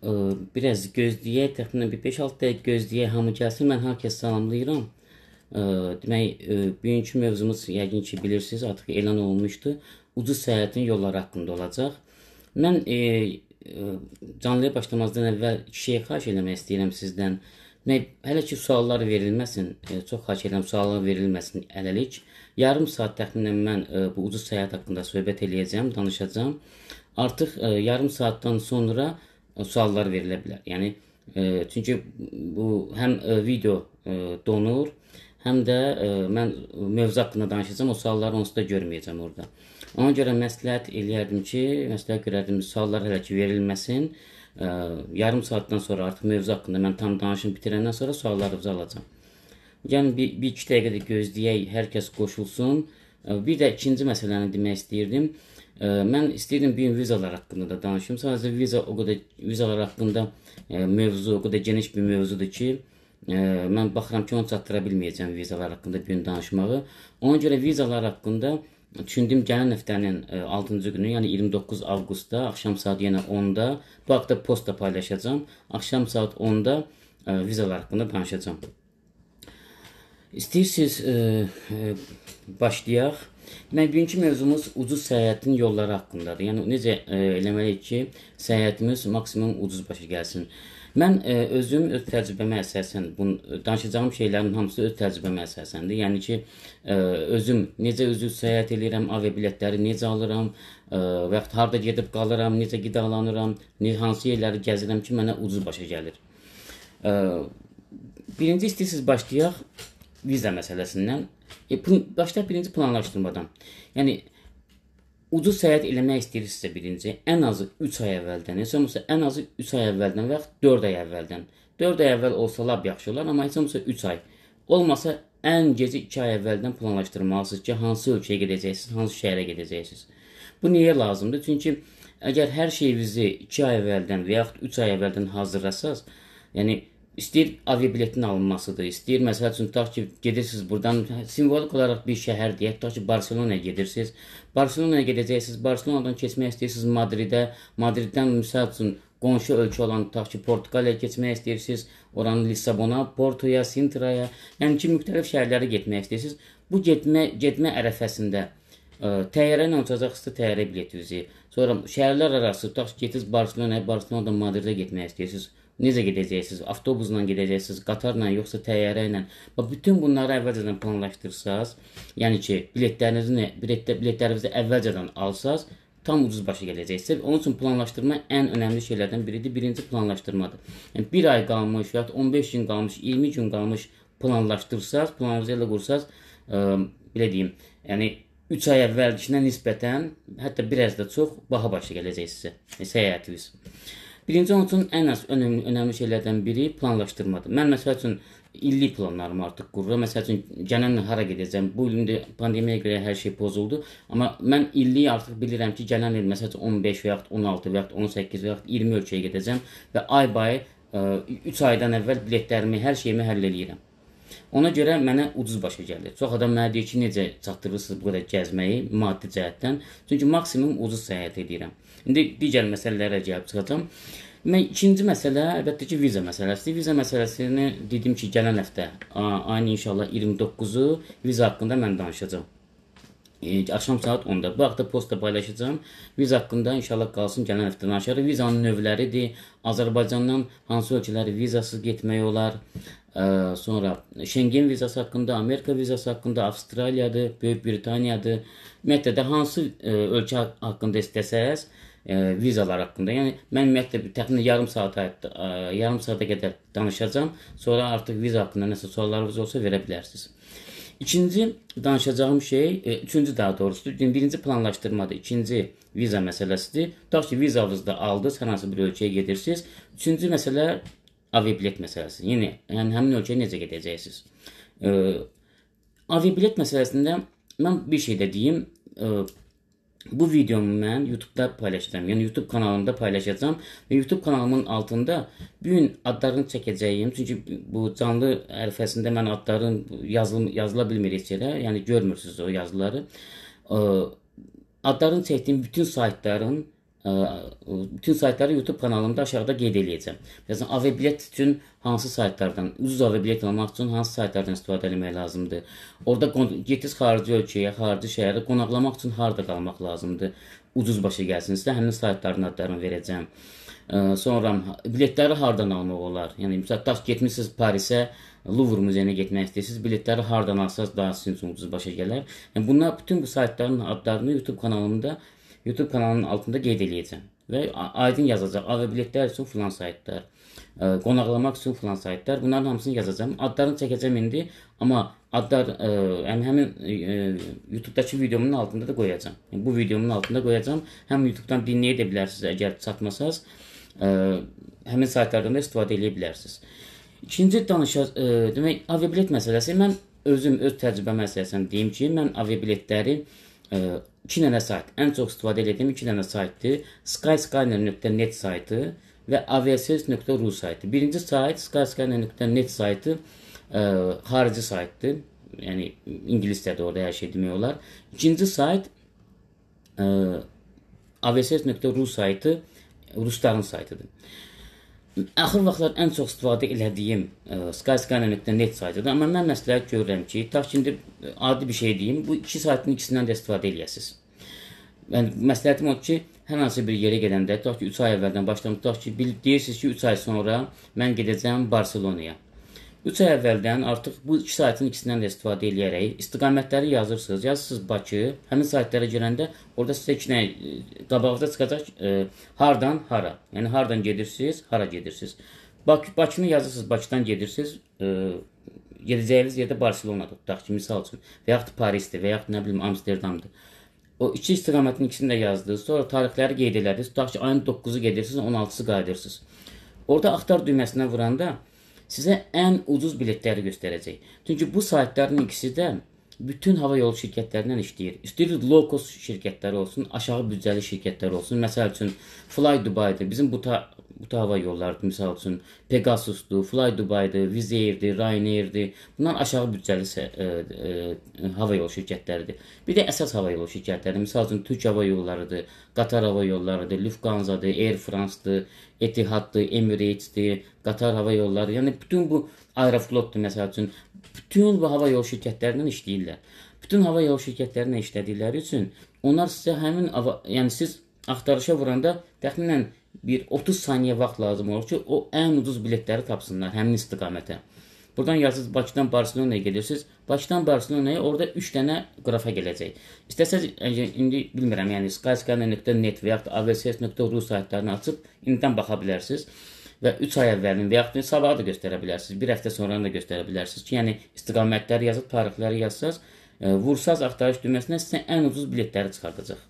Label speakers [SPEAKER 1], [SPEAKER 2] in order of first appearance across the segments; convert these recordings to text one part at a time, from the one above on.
[SPEAKER 1] ə, biraz gözləyək, təxminən bir 5-6 dəqiqə gözləyək hamı gəlsin. Mən hər kəsi salamlayıram. Ə, demək, ə, bugünkü mövzumuz yəqin ki, bilirsiniz, artıq elan olunmuşdu. Ucuz səyahətin yolları haqqında olacaq. Mən ə, ə, canlıya başlamazdan əvvəl iki şey xahiş eləmək istəyirəm sizdən. Demək, hələ ki suallar verilməsin, ə, çox xahiş edirəm suallar verilməsin hələlik. Yarım saat təxminən mən ə, bu ucuz səyahət haqqında söhbət eləyəcəm, danışacağam. Artıq ə, yarım saatdan sonra ə, suallar verilə bilər. Yəni e, çünki bu həm e, video e, donur, həm də e, mən mövzu haqqında danışacağam, o sualları onsuz da görməyəcəm orada. Ona görə məsləhət eləyərdim ki, məsləhət görərdim suallar hələ ki verilməsin. E, yarım saatdan sonra artıq mövzu haqqında mən tam danışım bitirəndən sonra suallarınızı alacağam. Yəni bir, bir iki dəqiqə də gözləyək, hər kəs qoşulsun. E, bir də ikinci məsələni demək istəyirdim. E, Mən istəyirdim bir gün vizalar haqqında da danışım. Sadəcə viza o qədər vizalar haqqında ə, e, mövzu o qədər geniş bir mövzudur ki, ə, e, mən baxıram ki, onu çatdıra bilməyəcəm vizalar haqqında bir gün danışmağı. Ona görə vizalar haqqında düşündüm gələn həftənin 6-cı e, günü, yəni 29 avqustda axşam saat yenə 10-da bu haqqda postda paylaşacağam. Axşam saat 10-da vizalar haqqında danışacağam. İstəyirsiniz ə, ə, başlayaq. Deməli, bugünkü mövzumuz ucuz səyahətin yolları haqqındadır. Yəni necə e, eləməliyik ki, səyahətimiz maksimum ucuz başa gəlsin. Mən e, özüm öz təcrübəmə əsasən bunu danışacağım şeylərin hamısı öz təcrübəmə əsasəndir. Yəni ki, e, özüm necə özü səyahət eləyirəm, avi biletləri necə alıram, e, və harda gedib qalıram, necə qidalanıram, ne, hansı yerləri gəzirəm ki, mənə ucuz başa gəlir. E, birinci istəyirsiniz başlayaq viza məsələsindən. E, başda birinci planlaşdırmadan. Yəni ucuz səyahət eləmək istəyirsinizsə birinci ən azı 3 ay əvvəldən, heç olmasa ən azı 3 ay əvvəldən və ya 4 ay əvvəldən. 4 ay əvvəl olsa lap yaxşı olar, amma heç olmasa 3 ay. Olmasa ən gecə 2 ay əvvəldən planlaşdırmalısınız ki, hansı ölkəyə gedəcəksiniz, hansı şəhərə gedəcəksiniz. Bu niyə lazımdır? Çünki əgər hər şeyinizi 2 ay əvvəldən və yaxud 3 ay əvvəldən hazırlasaz, yəni İstəyir aviabiletin alınmasıdır, istəyir məsəl üçün tutaq ki, gedirsiniz burdan simvolik olaraq bir şəhər deyək, tutaq ki, Barselonaya gedirsiniz. Barselonaya gedəcəksiniz, Barselonadan keçmək istəyirsiniz Madridə, Madriddən məsəl üçün qonşu ölkə olan tutaq ki, Portuqaliyaya keçmək istəyirsiniz, oranı Lissabona, Portoya, Sintraya, yəni ki, müxtəlif şəhərlərə getmək istəyirsiniz. Bu getmə getmə ərəfəsində e, təyyarə ilə uçacaqsınız, təyyarə biletinizi. Sonra şəhərlər arası tutaq ki, gedirsiniz Barselonaya, Barselonadan Madridə getmək istəyirsiniz necə gedəcəksiniz? Avtobusla gedəcəksiniz, qatarla, yoxsa təyyarə ilə? Bax bütün bunları əvvəlcədən planlaşdırsaz, yəni ki, biletlərinizi, biletdə biletlərinizi əvvəlcədən alsaz, tam ucuz başa gələcəksə, onun üçün planlaşdırma ən önəmli şeylərdən biridir. Birinci planlaşdırmadır. Yəni 1 ay qalmış, ya da 15 gün qalmış, 20 gün qalmış planlaşdırsaz, planınızı elə qursaz, ə, belə deyim, yəni 3 ay əvvəlkinə nisbətən, hətta biraz da çox baha başa gələcək sizə yəni səyahətiniz. Birinci onun üçün ən az önəmli, önəmli şeylərdən biri planlaşdırmadır. Mən məsəl üçün illik planlarımı artıq qururam. Məsəl üçün gələn il hara gedəcəm? Bu il indi pandemiyaya görə hər şey pozuldu, amma mən illik artıq bilirəm ki, gələn il məsəl üçün 15 və yaxud 16 və yaxud 18 və yaxud 20 ölkəyə gedəcəm və ay bayı 3 e, aydan əvvəl biletlərimi, hər şeyimi həll eləyirəm. Ona görə mənə ucuz başa gəlir. Çox adam mənə deyir ki, necə çatdırırsınız bu qədər gəzməyi maddi cəhətdən? Çünki maksimum ucuz səyahət edirəm. İndi digər məsələlərə gəlib çıxacağam. Mən ikinci məsələ əlbəttə ki, viza məsələsidir. Viza məsələsini dedim ki, gələn həftə ayın inşallah 29-u viza haqqında mən danışacağam e, axşam saat 10-da. Bu haqda postda paylaşacağam. Viza haqqında inşallah qalsın gələn həftə danışarıq. Vizanın növləridir. Azərbaycandan hansı ölkələrə vizasız getmək olar? Ə, sonra Schengen vizası haqqında, Amerika vizası haqqında, Avstraliyadır, Böyük Britaniyadır. Ümumiyyətlə də hansı ə, e, ölkə haqqında istəsəz, ə, e, vizalar haqqında. Yəni mən ümumiyyətlə təxminən yarım saata ə, e, yarım saata qədər danışacağam. Sonra artıq viza haqqında nəsə suallarınız olsa verə bilərsiniz. İkinci danışacağım şey, e, üçüncü daha doğrusu, birinci planlaşdırmadır, ikinci viza məsələsidir. Tutaq ki, vizanızı da aldınız, hər hansı bir ölkəyə gedirsiniz. Üçüncü məsələ aviabilet məsələsidir. Yəni, yəni həmin ölkəyə necə gedəcəksiniz? E, aviabilet məsələsində mən bir şey də deyim, e, bu videomu ben YouTube'da paylaşacağım. Yani YouTube kanalımda paylaşacağım. Ve YouTube kanalımın altında bütün adlarını çəkəcəyim. çünkü bu canlı ərfəsində ben adların yazıl yazıla bilmir yani yerə. o yazıları. Ee, adlarını çektiğim bütün saytların bütün saytları YouTube kanalımda aşağıda qeyd eləyəcəm. Məsələn, aviabilet üçün hansı saytlardan, ucuz aviabilet almaq üçün hansı saytlardan istifadə etmək lazımdır? Orada getirsiniz xarici ölkəyə, xarici şəhərə qonaqlamaq üçün harda qalmaq lazımdır? Ucuz başa gəlsin. Sizə həmin saytların adlarını verəcəm. Sonra biletləri hardan almaq olar? Yəni məsələn, tutaq getmisiniz Parisə, Louvre muzeyinə getmək istəyirsiniz, biletləri hardan alsanız daha sizin üçün ucuz başa gələr. Yəni bunlar bütün bu saytların adlarını YouTube kanalımda YouTube kanalının altında qeyd eləyəcəm və aydın yazacaq. Aviabiletlər üçün filan saytlar, e, qonaqlamaq üçün filan saytlar. Bunların hamısını yazacağam. Adlarını çəkəcəm indi, amma adlar ə, e, yəni həmin ə, e, YouTube-dakı videomun altında da qoyacağam. Yəni, bu videomun altında qoyacağam. Həm YouTube-dan dinləyə də bilərsiniz əgər çatmasaz, ə, həmin saytlardan da istifadə edə bilərsiniz. İkinci danışa, ə, demək, aviabilet məsələsi mən özüm öz təcrübə məsələsini deyim ki, mən aviabiletləri biletləri 2 dənə sayt, ən çox istifadə etdiyim 2 dənə saytdır. skyscanner.net saytı və avss.ru saytı. Birinci sayt skyscanner.net saytı ə, e, xarici saytdır. Yəni ingiliscədir orada hər şey demək olar. İkinci sayt e, avss.ru saytı rusların saytıdır. Axır vaxtlar ən çox istifadə elədiyim e, skyscanner.net saytıdır, amma mən məsləhət görürəm ki, tutaq ki, indi e, adi bir şey deyim, bu iki saytın ikisindən də istifadə eləyəsiniz. Yəni məsləhətim odur ki, hər hansı bir yerə gedəndə, tutaq ki, 3 ay əvvəldən başlamışdıq ki, deyirsiniz ki, 3 ay sonra mən gedəcəm Barselonaya. 3 ay əvvəldən artıq bu iki saytın ikisindən də istifadə edərək istiqamətləri yazırsınız. Yazırsınız Bakı, həmin saytlara girəndə orada sizə iki dənə e, qabaqda çıxacaq e, hardan hara. Yəni hardan gedirsiniz, hara gedirsiniz. Bakı Bakını yazırsınız, Bakıdan gedirsiniz. E, gedəcəyiniz yerdə Barselonadır, tutaq ki, misal üçün, və yaxud Parisdir, və yaxud nə bilim Amsterdamdır. O iki istiqamətin ikisini də yazdınız, sonra tarixləri qeyd elədiniz. Tutaq ki, ayın 9-u gedirsiniz, 16-sı qayıdırsınız. Orda axtar düyməsinə vuranda sizə ən ucuz biletləri göstərəcək. Çünki bu saytların ikisi də bütün hava yolu şirkətlərindən işləyir. İstəyir low cost şirkətləri olsun, aşağı büdcəli şirkətlər olsun. Məsəl üçün Fly Dubai-də bizim bu bu hava yollarıdır, misal üçün Pegasus'dur, Fly Dubai'dir, Wizz Air-dir, Ryanair-dir. Bunlar aşağı büdcəli ə, ə, e, e, hava yolu şirkətləridir. Bir də əsas hava yolu şirkətləri, misal üçün Türk Hava Yollarıdır, Qatar Hava Yollarıdır, Lufthansa-dır, Air France-dır, Etihad'dır, Emirates-dir, Qatar Hava Yolları, yəni bütün bu Aeroflot-dur məsəl üçün bütün bu hava yolu şirkətlərindən işləyirlər. Bütün hava yolu şirkətlərindən işlədikləri üçün onlar sizə həmin yəni siz axtarışa vuranda təxminən bir 30 saniyə vaxt lazım olur ki, o ən ucuz biletləri tapsınlar həmin istiqamətə. Buradan yazırsınız Bakıdan Barselonaya gedirsiniz. Bakıdan Barselonaya orada 3 dənə qrafa gələcək. İstəsəz indi bilmirəm, yəni skyscanner.net və ya avss.ru saytlarını açıb indidən baxa bilərsiniz və 3 ay əvvəlini və yaxud sabahı da göstərə bilərsiniz. 1 həftə sonra da göstərə bilərsiniz ki, yəni istiqamətləri yazıb tarixləri yazsaz, e, vursaz axtarış düyməsinə sizə ən ucuz biletləri çıxardacaq.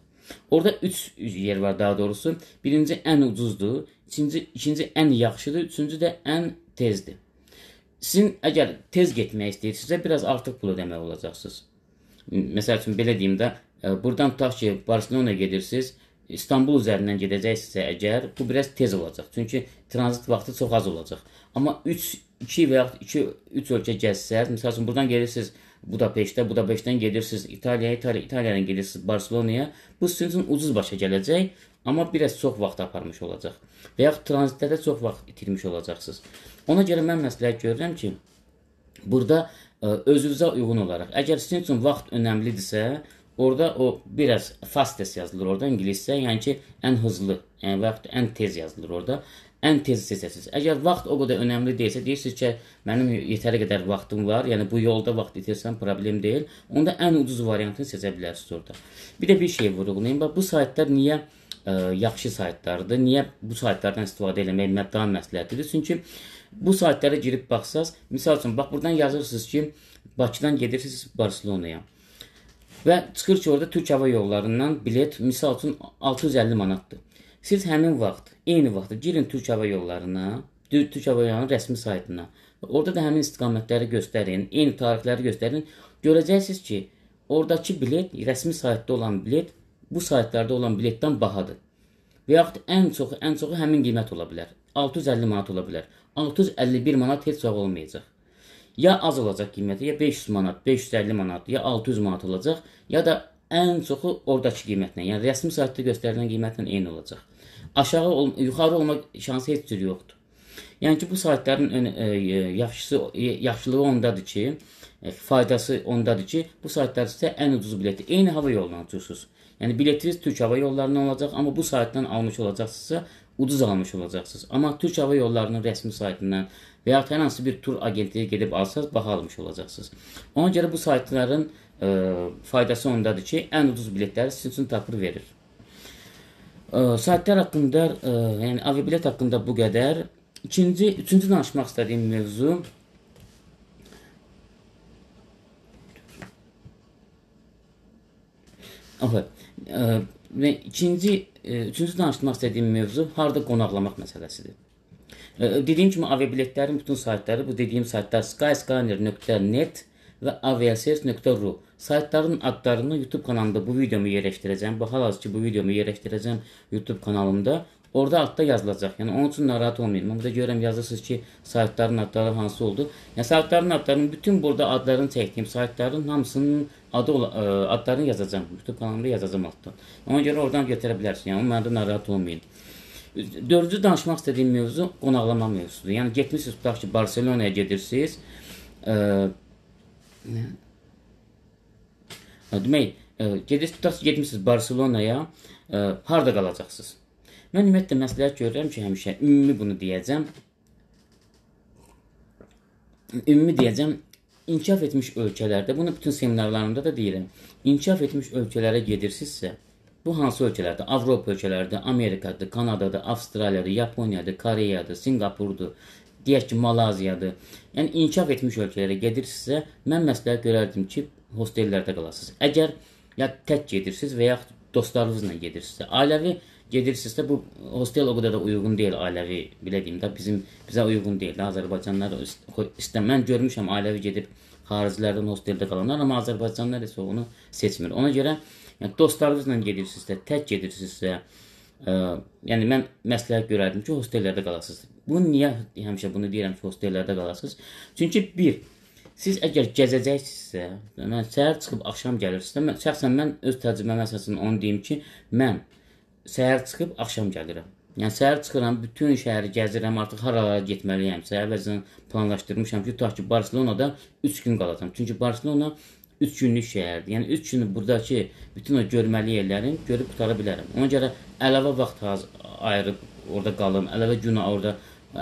[SPEAKER 1] Orada 3 yer var daha doğrusu. Birinci ən ucuzdur, ikinci, ikinci ən yaxşıdır, üçüncü də ən tezdir. Sizin əgər tez getmək istəyirsinizsə, biraz artıq pul ödəmək olacaqsınız. Məsəl üçün belə deyim də, e, buradan tutaq ki, Barselona gedirsiniz, İstanbul üzərindən gedəcəksinizsə əgər, bu biraz tez olacaq. Çünki tranzit vaxtı çox az olacaq. Amma 3 2 və ya 2 3 ölkə gəzsəz, məsəl üçün buradan gedirsiniz Budapeştə, Budapeştdən gedirsiniz İtaliyaya, İtaliya, İtaliyadan gedirsiniz Barselonaya. Bu sizin üçün ucuz başa gələcək, amma biraz çox vaxt aparmış olacaq. Və yaxud tranzitlərdə çox vaxt itirmiş olacaqsınız. Ona görə mən məsləhət görürəm ki, burada ə, e, özünüzə uyğun olaraq, əgər sizin üçün vaxt önəmlidirsə, Orada o biraz fastest yazılır orada ingiliscə, yəni ki, ən hızlı, yəni vaxt ən tez yazılır orada. Ən tez seçəsiniz. Əgər vaxt o qədər önəmli deyilsə, deyirsiniz ki, mənim yetəri qədər vaxtım var, yəni bu yolda vaxt itirsən problem deyil. Onda ən ucuz variantını seçə bilərsiniz orada. Bir də bir şey vurğulayım. Bax bu saytlar niyə ə, e, yaxşı saytlardır. Niyə bu saytlardan istifadə eləmək daha məsləhətlidir? Çünki bu saytlara girib baxsaz, məsəl üçün bax burdan yazırsınız ki, Bakıdan gedirsiniz Barselonaya. Və çıxır ki, orada Türk Hava Yollarından bilet misal üçün 650 manatdır. Siz həmin vaxt, eyni vaxtda girin Türk Hava Yollarına, Türk Hava Yollarının rəsmi saytına. Orada da həmin istiqamətləri göstərin, eyni tarixləri göstərin. Görəcəksiniz ki, oradakı bilet, rəsmi saytda olan bilet bu saytlarda olan biletdən bahadır. Və yaxud ən çoxu, ən çoxu həmin qiymət ola bilər. 650 manat ola bilər. 651 manat heç vaxt olmayacaq ya az olacaq qiyməti, ya 500 manat, 550 manat, ya 600 manat olacaq, ya da ən çoxu ordakı qiymətlə, yəni rəsmi saytda göstərilən qiymətlə eyni olacaq. Aşağı ol yuxarı olma şansı heç cür yoxdur. Yəni ki, bu saytların ön, e, e yaxşısı e, yaxşılığı ondadır ki, e, faydası ondadır ki, bu saytlar sizə ən ucuz bileti eyni hava yolundan uçursunuz. Yəni biletiniz Türk Hava Yollarından olacaq, amma bu saytdan almış olacaqsınızsa ucuz almış olacaqsınız. Amma Türk Hava Yollarının rəsmi saytından və yaxud hər hansı bir tur agentliyə gedib alsanız, baha almış olacaqsınız. Ona görə bu saytların e, faydası ondadır ki, ən ucuz biletləri sizin üçün tapır verir. E, saytlar haqqında, e, yəni aviabilet haqqında bu qədər. İkinci, üçüncü danışmaq istədiyim mövzu Aha, e, və ikinci, e, üçüncü danışmaq istədiyim mövzu harda qonaqlamaq məsələsidir. Dediyim kimi aviabiletlərin bütün saytları bu dediyim saytlar skyscanner.net və aviasales.ru saytların adlarını YouTube kanalımda bu videomu yerləşdirəcəm. Bu hal-hazırki bu videomu yerləşdirəcəm YouTube kanalımda. Orda altda yazılacaq. Yəni onun üçün narahat olmayın. Mən burada görürəm yazırsınız ki, saytların adları hansı oldu? Yəni saytların adlarının bütün burada adlarını çəkdiyim saytların hamısının adı ə, e, adlarını yazacağam. YouTube kanalımda yazacağam altdan. Ona görə oradan götürə bilərsiniz. Yəni məndə narahat olmayın dördüncü danışmaq istədiyim mövzu qonaqlama mövzusudur. Yəni getmisiniz tutaq ki, Barselonaya gedirsiniz. E, demək, e, gedirsiniz tutaq ki, getmisiniz Barselonaya, e, harda qalacaqsınız? Mən ümumiyyətlə məsləhət görürəm ki, həmişə ümumi bunu deyəcəm. Ümumi deyəcəm, inkişaf etmiş ölkələrdə, bunu bütün seminarlarımda da deyirəm. İnkişaf etmiş ölkələrə gedirsinizsə, Bu hansı ölkələrdə? Avropa ölkələrdə, Amerikada, Kanadada, Avstraliyada, Yaponiyada, Koreyada, Singapurda, deyək ki, Malaziyadır. Yəni inkişaf etmiş ölkələrə gedirsinizsə, mən məsləhət görərdim ki, hostellərdə qalasınız. Əgər ya tək gedirsiniz və ya dostlarınızla gedirsinizsə, ailəvi gedirsinizsə bu hostel o qədər də uyğun deyil ailəvi, belə deyim də, bizim bizə uyğun deyil də Azərbaycanlılar istə mən görmüşəm ailəvi gedib xaricilərdən hosteldə qalanlar, amma Azərbaycanlılar isə onu seçmir. Ona görə Yəni dostlarınızla gedirsinizsə, tək gedirsinizsə, ə, e, yəni mən məsləhət görərdim ki, hostellərdə qalasınız. Bu niyə həmişə bunu deyirəm ki, hostellərdə qalasınız? Çünki bir Siz əgər gəzəcəksinizsə, yəni mən səhər çıxıb axşam gəlirsinizsə, mən şəxsən mən öz təcrübəmə əsasən onu deyim ki, mən səhər çıxıb axşam gəlirəm. Yəni səhər çıxıram, bütün şəhəri gəzirəm, artıq haralara getməliyəm. Səhər vəzin planlaşdırmışam ki, tutaq ki, Barselonada 3 gün qalacam. Çünki Barselona 3 günlük şəhərdir. Yəni 3 gün burdakı bütün o görməli yerlərin görüb qutara bilərəm. Ona görə əlavə vaxt ayırıb orada qalım, əlavə gün orada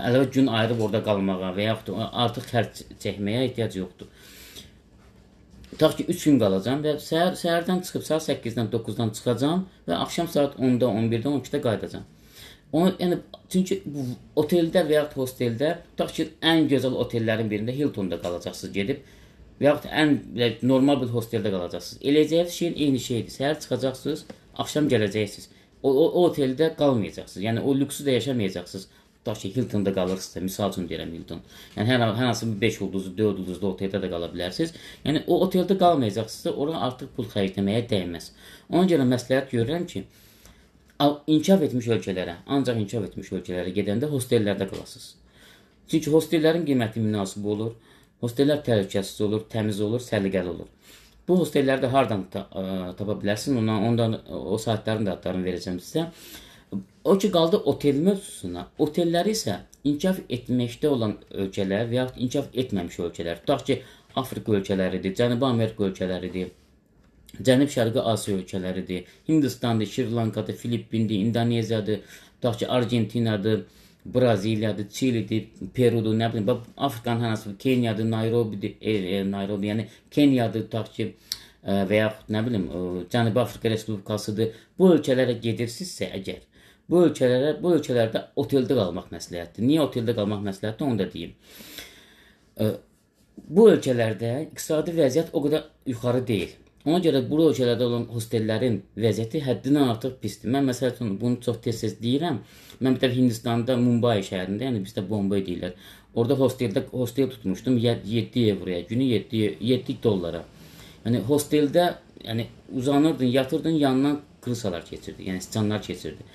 [SPEAKER 1] əlavə gün ayırıb orada qalmağa və yaxud da artıq xərc çəkməyə ehtiyac yoxdur. Tutaq ki 3 gün qalacam və səhər səhərdən çıxıb saat 8-dən 9-dan çıxacam və axşam saat 10-da, 11-də, 12-də qayıdacam. Onu yəni çünki bu oteldə və ya hosteldə tutaq ki ən gözəl otellərin birində Hilton-da qalacaqsınız gedib və yaxud ən belə, normal bir hosteldə qalacaqsınız. Eləyəcəyiniz şey eyni şeydir. Səhər çıxacaqsınız, axşam gələcəksiniz. O, o, o oteldə qalmayacaqsınız. Yəni o lüksü də yaşamayacaqsınız. Tutaq ki, Hilton-da qalırsınız da, misal üçün deyirəm Hilton. Yəni hər, hər hansı bir 5 ulduzlu, 4 ulduzlu oteldə də qala bilərsiniz. Yəni o oteldə qalmayacaqsınız da, ora artıq pul xərcləməyə dəyməz. Ona görə məsləhət görürəm ki, inkişaf etmiş ölkələrə, ancaq inkişaf etmiş ölkələrə gedəndə hostellərdə qalasınız. Çünki hostellərin qiyməti münasib olur. Hostellər təhlükəsiz olur, təmiz olur, səliqəli olur. Bu hostellləri də hardan ta ə, e, tapa bilərsin? Ondan ondan o saytların da adlarını verəcəm sizə. O ki qaldı otel mövzusuna. Otelləri isə inkişaf etməkdə olan ölkələr və yaxud inkişaf etməmiş ölkələr. Tutaq ki, Afrika ölkələridir, Cənubi Amerika ölkələridir. Cənub-Şərqi Asiya ölkələridir. Hindistandır, Şri Lankadır, Filippindir, İndoneziyadır, tutaq ki, Argentinadır, Braziliyadır, Çilidir, Perudur, nə bilim, bax Afrikanın hansı Kenyadır, Nayrobidir, e, e, eh, eh, Nayrobi, yəni Kenyadır, tutaq ki, eh, ə, və yaxud nə bilim, ə, Cənubi Afrika Respublikasıdır. Bu ölkələrə gedirsinizsə əgər, bu ölkələrə, bu ölkələrdə oteldə qalmaq məsləhətdir. Niyə oteldə qalmaq məsləhətdir, onu da deyim. Ə, bu ölkələrdə iqtisadi vəziyyət o qədər yuxarı deyil. Ona görə bu ölkələrdə olan hostellərin vəziyyəti həddindən artıq pisdir. Mən məsəl üçün bunu çox tez-tez deyirəm. Mən bir dəfə Hindistanda Mumbai şəhərində, yəni bizdə Bombay deyirlər. Orda hosteldə hostel tutmuşdum 7 evroya, günü 7 7 dollara. Yəni hosteldə yəni uzanırdın, yatırdın, yanından qırsalar keçirdi. Yəni siçanlar keçirdi.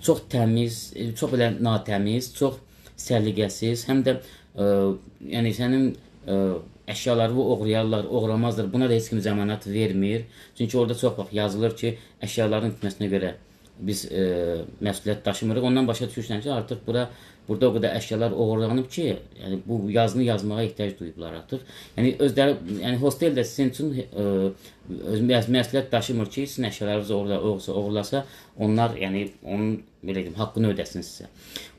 [SPEAKER 1] Çox təmiz, e, çox belə natəmiz, çox səliqəsiz, həm də ə, e, yəni sənin ə, e, əşyalarımı oğrayarlar, oğramazlar. Buna da heç kim zəmanət vermir. Çünki orada çox vaxt yazılır ki, əşyaların itməsinə görə biz e, məsuliyyət daşımırıq. Ondan başa düşürsən ki, artıq bura burada o qədər əşyalar oğurlanıb ki, yəni bu yazını yazmağa ehtiyac duyublar artıq. Yəni özləri, yəni hostel də sizin üçün e, öz məsuliyyət daşımır ki, sizin əşyalarınızı orada oğursa, oğurlasa, onlar yəni onun belə deyim, haqqını ödəsin sizə.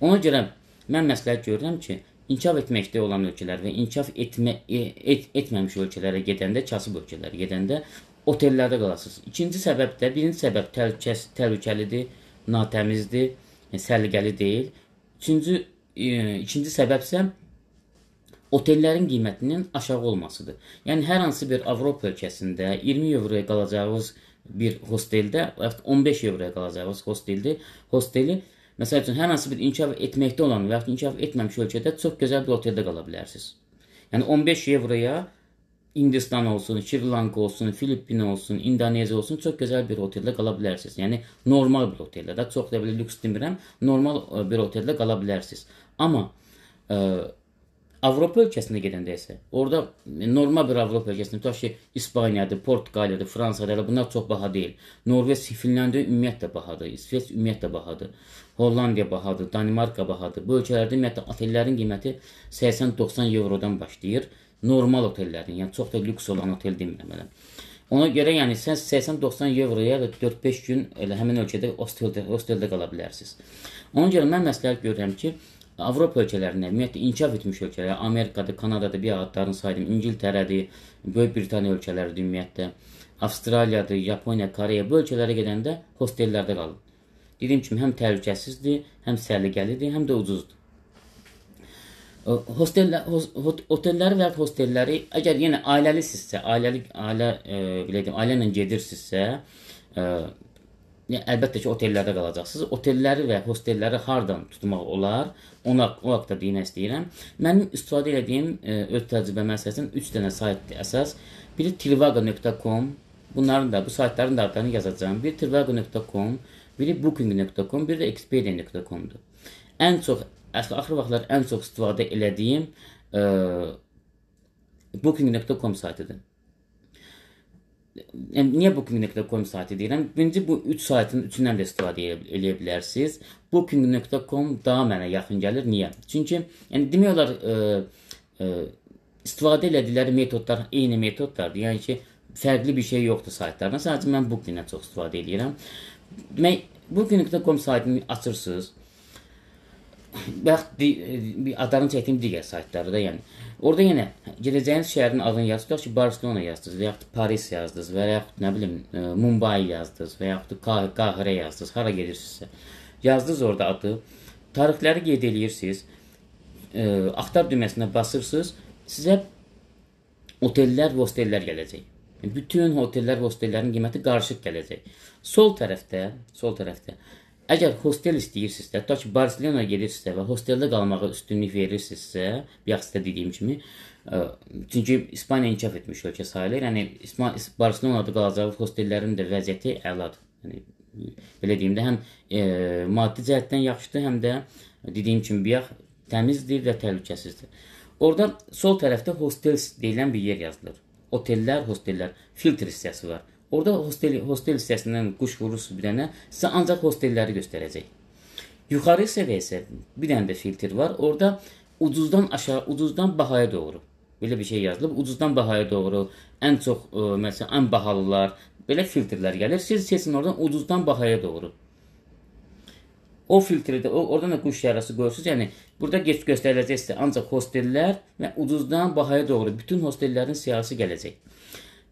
[SPEAKER 1] Ona görə mən məsləhət görürəm ki, inkişaf etməkdə olan ölkələr və inkişaf etmə, e, et, etməmiş ölkələrə gedəndə, kasıb ölkələrə gedəndə otellərdə qalasınız. İkinci səbəb də, birinci səbəb təhlükəs, təhlükəlidir, natəmizdir, e, səliqəli deyil. Üçüncü, e, ikinci səbəbsə otellərin qiymətinin aşağı olmasıdır. Yəni hər hansı bir Avropa ölkəsində 20 euroya qalacağınız bir hosteldə, 15 euroya qalacağınız hosteldə, hosteli Məsəl üçün, hər hansı bir inkişaf etməkdə olan və yaxud inkişaf etməmiş ölkədə çox gözəl bir oteldə qala bilərsiniz. Yəni 15 evroya Hindistan olsun, Şri Lanka olsun, Filippin olsun, İndoneziya olsun çox gözəl bir oteldə qala bilərsiniz. Yəni normal bir oteldə də çox da belə lüks demirəm, normal e, bir oteldə qala bilərsiniz. Amma ə, e, Avropa ölkəsində gedəndə isə orada normal bir Avropa ölkəsində tutaq ki, İspaniyadır, Portuqaliyadır, Fransadır, elə bunlar çox baha deyil. Norveç, Finlandiya ümumiyyətlə bahadır, İsveç ümumiyyətlə bahadır. Hollandiya bahadır, Danimarka bahadır. Bu ölkələrdə ümumiyyətlə otellərin qiyməti 80-90 evrodan başlayır. Normal otellərin, yəni çox da lüks olan otel demirəm elə. Ona görə yəni sən 80-90 evroya və 4-5 gün elə həmin ölkədə hosteldə, hosteldə qala bilərsiniz. Ona görə mən məsləhət görürəm ki, Avropa ölkələrində, ümumiyyətlə inkişaf etmiş ölkələr, Amerikada, Kanadada bir adlarını saydım, İngiltərədir, Böyük Britaniya ölkələridir ümumiyyətlə, Avstraliyadır, Yaponiya, Koreya bu ölkələrə gedəndə hostellərdə qalın. Dediyim kimi, həm təhlükəsizdir, həm səliqəlidir, həm də ucuzdur. Hostellər, otelləri və hostelləri, əgər yenə ailəlisizsə, ailəlik, ailə, e, belə deyim, ailə ilə gedirsinizsə, e, əlbəttə ki, otellərdə qalacaqsınız. Otelləri və hostellləri hardan tutmaq olar? Ona o haqqda demək istəyirəm. Mənim istifadə etdiyim e, öz təcrübəmə əsasən 3 dənə saytdır əsas. Biri trivago.com. Bunların da bu saytların da adlarını yazacağam. Biri trivago.com, biri booking.com, biri də expedia.com-dur. Ən çox axır vaxtlar ən çox istifadə etdiyim e, booking.com saytıdır. Yəni, niyə booking.com saytı deyirəm? Birinci bu 3 üç saytın üçündən də istifadə eləyə bilərsiniz. booking.com daha mənə yaxın gəlir. Niyə? Çünki yəni demək olar ə, e, ə, e, istifadə elədikləri metodlar eyni metodlardır. Yəni ki, fərqli bir şey yoxdur saytlardan. Sadəcə mən booking-dən çox istifadə eləyirəm. Demək booking.com saytını açırsınız. Bax, e, adlarını çəkdiyim digər saytları da, yəni Orada yenə gedəcəyiniz şəhərin adını yazdınız ki, Barcelona yazdınız və yaxud Paris yazdınız və yaxud nə bilim e, Mumbai yazdınız və yaxud Qah Qahirə yazdınız. Hara gedirsinizsə yazdınız orada adı. Tarixləri qeyd eləyirsiniz. E, axtar düyməsinə basırsınız. Sizə otellər və hostellər gələcək. Yəni bütün otellər və hostellərin qiyməti qarışıq gələcək. Sol tərəfdə, sol tərəfdə Əgər hostel istəyirsinizsə, tutaq ki, Barselona gedirsinizsə və hosteldə qalmağa üstünlük verirsinizsə, bayaq sizə dediyim kimi, ə, çünki İspaniya inkişaf etmiş ölkə sayılır. Yəni Barselonada qalacağınız hostellərin də vəziyyəti əladır. Yəni belə deyim də, həm ə, maddi cəhətdən yaxşıdır, həm də dediyim kimi bayaq təmizdir və təhlükəsizdir. Orda sol tərəfdə hostels deyilən bir yer yazılır. Otellər, hostellər filtr hissəsi var. Orada hostel, hostel hissəsindən quş vurursunuz bir dənə, sizə ancaq hostelləri göstərəcək. Yuxarı hissədə isə bir dənə də filtr var. Orada ucuzdan aşağı, ucuzdan bahaya doğru belə bir şey yazılıb. Ucuzdan bahaya doğru ən çox ə, e, məsələn ən bahalılar belə filtrlər gəlir. Siz seçin oradan ucuzdan bahaya doğru. O filtrdə o, oradan da quş yarası qoyursunuz. Yəni burada gec göstəriləcək sizə ancaq hostellər və ucuzdan bahaya doğru bütün hostellərin siyahısı gələcək.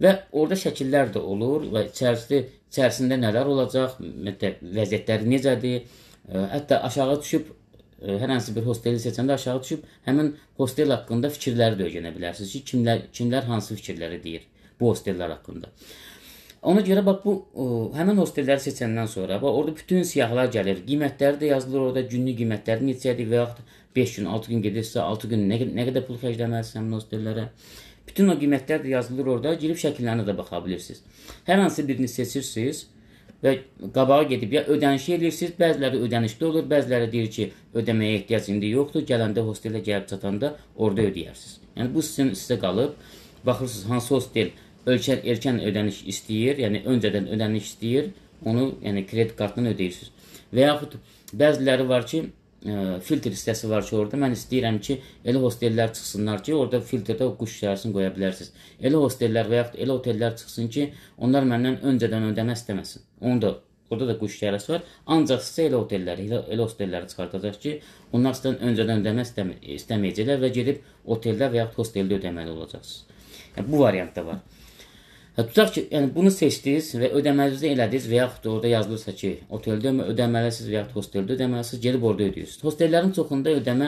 [SPEAKER 1] Və orada şəkillər də olur və içərisində içərisində nələr olacaq, vəziyyətləri necədir. Hətta aşağı düşüb hər hansı bir hosteli seçəndə aşağı düşüb həmin hostel haqqında fikirləri də öyrənə bilərsiniz ki, kimlər kimlər hansı fikirləri deyir bu hostellər haqqında. Ona görə bax bu ə, həmin hostellləri seçəndən sonra bax orada bütün siyahılar gəlir. Qiymətləri də yazılır orada. Günlük qiymətləri neçədir və yaxud 5 gün, 6 gün gedirsə, 6 gün nə, nə qədər pul xərcləməlisən həmin hostellərə. Bütün o qiymətlər də yazılır orada. Girib şəkillərinə də baxa bilirsiniz. Hər hansı birini seçirsiniz və qabağa gedib ya ödənişi edirsiniz. Bəziləri ödənişdə olur, bəziləri deyir ki, ödəməyə ehtiyac indi yoxdur. Gələndə hostelə gəlib çatanda orada ödəyərsiniz. Yəni bu sizin sizə qalıb. Baxırsınız hansı hostel ölkə erkən ödəniş istəyir, yəni öncədən ödəniş istəyir, onu yəni kredit kartından ödəyirsiniz. Və yaxud bəziləri var ki, ə, filtr hissəsi var ki, orada mən istəyirəm ki, elə hostellər çıxsınlar ki, orada filtrdə o quş şəhərsini qoya bilərsiniz. Elə hostellər və yaxud elə otellər çıxsın ki, onlar məndən öncədən ödəmə istəməsin. Onu da orada da quş şəhərəsi var. Ancaq sizə elə otelləri, elə, elə hostellləri çıxartacaq ki, onlar sizdən öncədən ödəmə istəməyəcəklər və gedib oteldə və yaxud hostelldə ödəməli olacaqsınız. Yəni, bu variant da var. Və tutaq ki, yəni bunu seçdiniz və ödəmənizi elədiniz və yaxud da orada yazılırsa ki, oteldə ödəməlisiniz və yaxud hosteldə ödəməlisiniz, gedib orada ödəyirsiniz. Hostellərin çoxunda ödəmə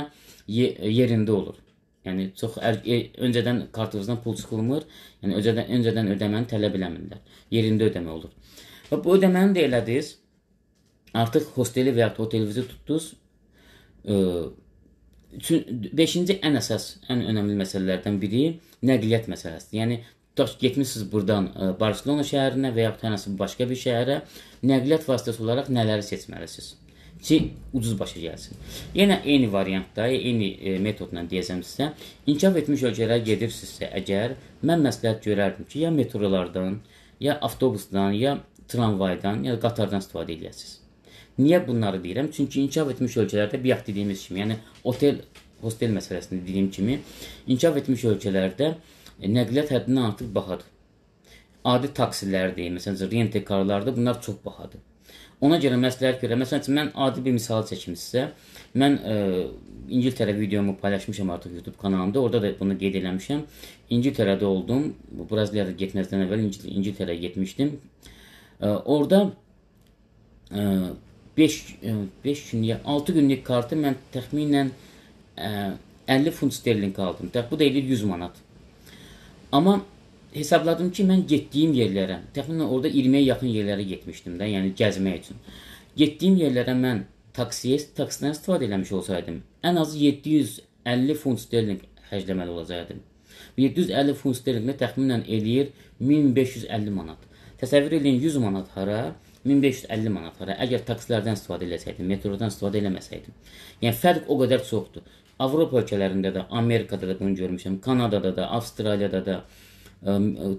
[SPEAKER 1] yerində olur. Yəni çox ər, er, öncədən kartınızdan pul çıxılmır. Yəni öncədən öncədən ödəməni tələb eləmirlər. Yerində ödəmə olur. Və bu ödəməni də elədiniz. Artıq hosteli və ya otelinizi tutdunuz. Üçün 5-ci ən əsas, ən önəmli məsələlərdən biri nəqliyyat məsələsidir. Yəni tutaq ki, getmisiniz burdan e, Barselona şəhərinə və yaxud hər hansı başqa bir şəhərə, nəqliyyat vasitəsi olaraq nələri seçməlisiniz ki, ucuz başa gəlsin. Yenə eyni variantda, eyni e, metodla deyəsəm sizə, inkişaf etmiş ölkələrə gedirsinizsə, əgər mən məsləhət görərdim ki, ya metrolardan, ya avtobusdan, ya tramvaydan, ya qatardan istifadə edəsiniz. Niyə bunları deyirəm? Çünki inkişaf etmiş ölkələrdə bayaq dediyimiz kimi, yəni otel, hostel məsələsində dediyim kimi, inkişaf etmiş ölkələrdə e, E, nəqliyyat həddindən artıq bahadır. Adi taksilərdir, məsələn, rentekarlardır, bunlar çox bahadır. Ona görə məsləhət görə, məsələn, mən adi bir misal çəkim sizə. Mən ə, e, İngiltərə videomu paylaşmışam artıq YouTube kanalımda. Orada da bunu qeyd eləmişəm. İngiltərədə oldum. Braziliyada getməzdən əvvəl İngil İngiltərəyə getmişdim. Ə, e, orada ə, 5 5 günlük, 6 günlük kartı mən təxminən ə, 50 funt sterling aldım. Tək bu da eləyir 100 manat. Amma hesabladım ki, mən getdiyim yerlərə, təxminən orada 20-yə yaxın yerlərə getmişdim də, yəni gəzmək üçün. Getdiyim yerlərə mən taksiyə, taksidən istifadə eləmiş olsaydım, ən az 750 funt sterling xərcləməli olacaqdım. 750 funt sterlinqlə təxminən eləyir 1550 manat. Təsəvvür edin 100 manat hara, 1550 manat hara. Əgər taksilərdən istifadə eləsəydim, metrodan istifadə eləməsəydim. Yəni fərq o qədər çoxdur. Avropa ölkələrində də, Amerikada da bunu görmüşəm, Kanadada da, Avstraliyada da, ə,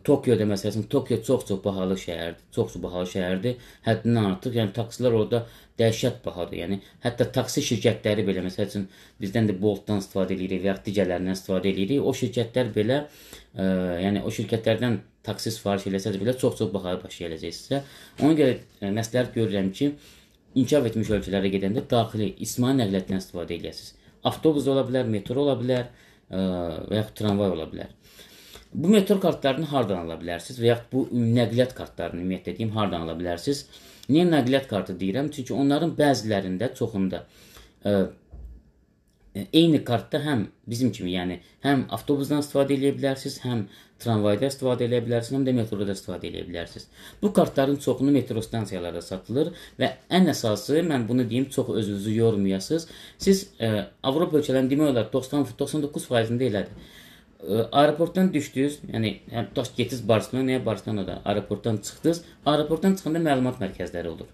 [SPEAKER 1] Tokyoda məsələn, Tokyo çox-çox bahalı şəhərdir. Çox-çox bahalı şəhərdir. Həddindən artıq, yəni taksilər orada dəhşət bahadır. Yəni hətta taksi şirkətləri belə məsəl üçün bizdən də Bolt-dan istifadə edirik və ya digərlərindən istifadə edirik. O şirkətlər belə ə, yəni o şirkətlərdən taksi sifariş eləsəz belə çox-çox bahalı başa gələcəksə, ona görə məsləhət görürəm ki, inkişaf etmiş ölkələrə gedəndə daxili ictimai nəqliyyatdan istifadə edəsiniz avtobus ola bilər, metro ola bilər e, və yaxud tramvay ola bilər. Bu metro kartlarını hardan ala bilərsiniz və yaxud bu nəqliyyat kartlarını ümumiyyətlə deyim, hardan ala bilərsiniz? Niyə nəqliyyat kartı deyirəm? Çünki onların bəzilərində, çoxunda ə, e, e, eyni kartda həm bizim kimi, yəni həm avtobusdan istifadə edə bilərsiniz, həm tramvayda istifadə edə bilərsiniz, həm də metroda istifadə edə bilərsiniz. Bu kartların çoxunu metro stansiyalarında satılır və ən əsası mən bunu deyim, çox özünüzü yormayasınız. Siz ə, e, Avropa ölkələrinin demək olar 90 99%-ində elədir. Ə, aeroportdan düşdünüz, yəni həm getdiniz Barselonaya, Barselonada aeroportdan çıxdınız. Aeroportdan çıxanda məlumat mərkəzləri olur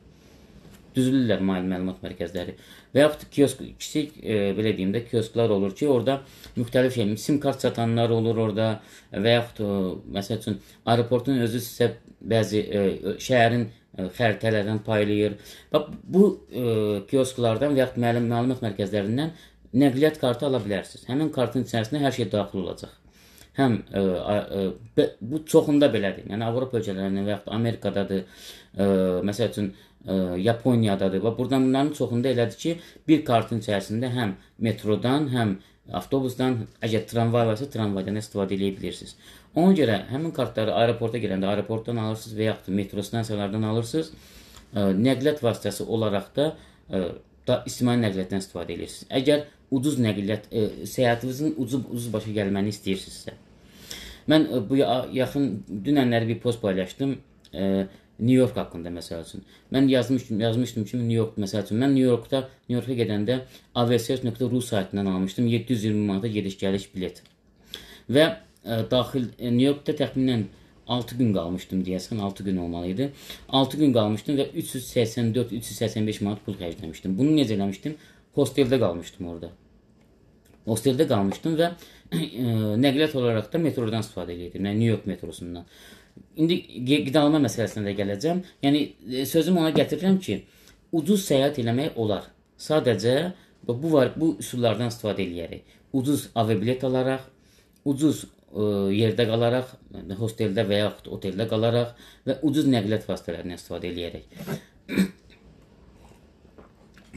[SPEAKER 1] düzülürlər mali məlumat mərkəzləri. Və yaxud kiosk, kiçik, e, belə deyim də, kiosklar olur ki, orada müxtəlif şey, sim kart satanlar olur orada və yaxud e, məsəl üçün aeroportun özü sizə bəzi e, şəhərin e, xəritələrdən paylayır. Və bu e, kiosklardan və yaxud məlum məlumat mərkəzlərindən nəqliyyat kartı ala bilərsiniz. Həmin kartın içərisində hər şey daxil olacaq həm e, e, ə, ə, bu çoxunda belədir. Yəni Avropa ölkələrində və ya Amerikadadır. Ə, e, məsəl üçün Yaponiyadadır və burdan bunların çoxunda elədir ki, bir kartın içərisində həm metrodan, həm avtobusdan, əgər tramvay varsa, tramvaydan istifadə edə bilirsiniz. Ona görə həmin kartları aeroporta gələndə aeroportdan alırsınız və yaxud da metro stansiyalardan alırsınız. Nəqliyyat vasitəsi olaraq da da ictimai nəqliyyatdan istifadə edirsiniz. Əgər ucuz nəqliyyat e, səyahətinizin ucuz ucuz başa gəlməni istəyirsinizsə. Mən e, bu yaxın dünənləri bir post paylaşdım. E, Nyu-York haqqında məsəl üçün. Mən yazmışdım, yazmışdım ki, Nyu-York məsəl üçün mən Nyu-Yorkda, Nyu-Yorka gedəndə avsias.ru saytından almışdım 720 manata gediş-gəliş bilet. Və ə, e, daxil e, Nyu-Yorkda təxminən 6 gün qalmışdım deyəsən, 6 gün olmalı idi. 6 gün qalmışdım və 384, 385 manat pul xərcləmişdim. Bunu necə eləmişdim? Hosteldə qalmışdım orada. Hosteldə qalmışdım və ə, e, nəqliyyat olaraq da metrodan istifadə edirdim. Yəni Nyu-York metrosundan. İndi qidalama məsələsinə də gələcəm. Yəni e, sözüm ona gətirirəm ki, ucuz səyahət eləmək olar. Sadəcə bu var, bu üsullardan istifadə eləyərik. Ucuz aviabilet alaraq, ucuz ə, e, yerdə qalaraq, yəni hosteldə və yaxud oteldə qalaraq və ucuz nəqliyyat vasitələrindən istifadə eləyərək.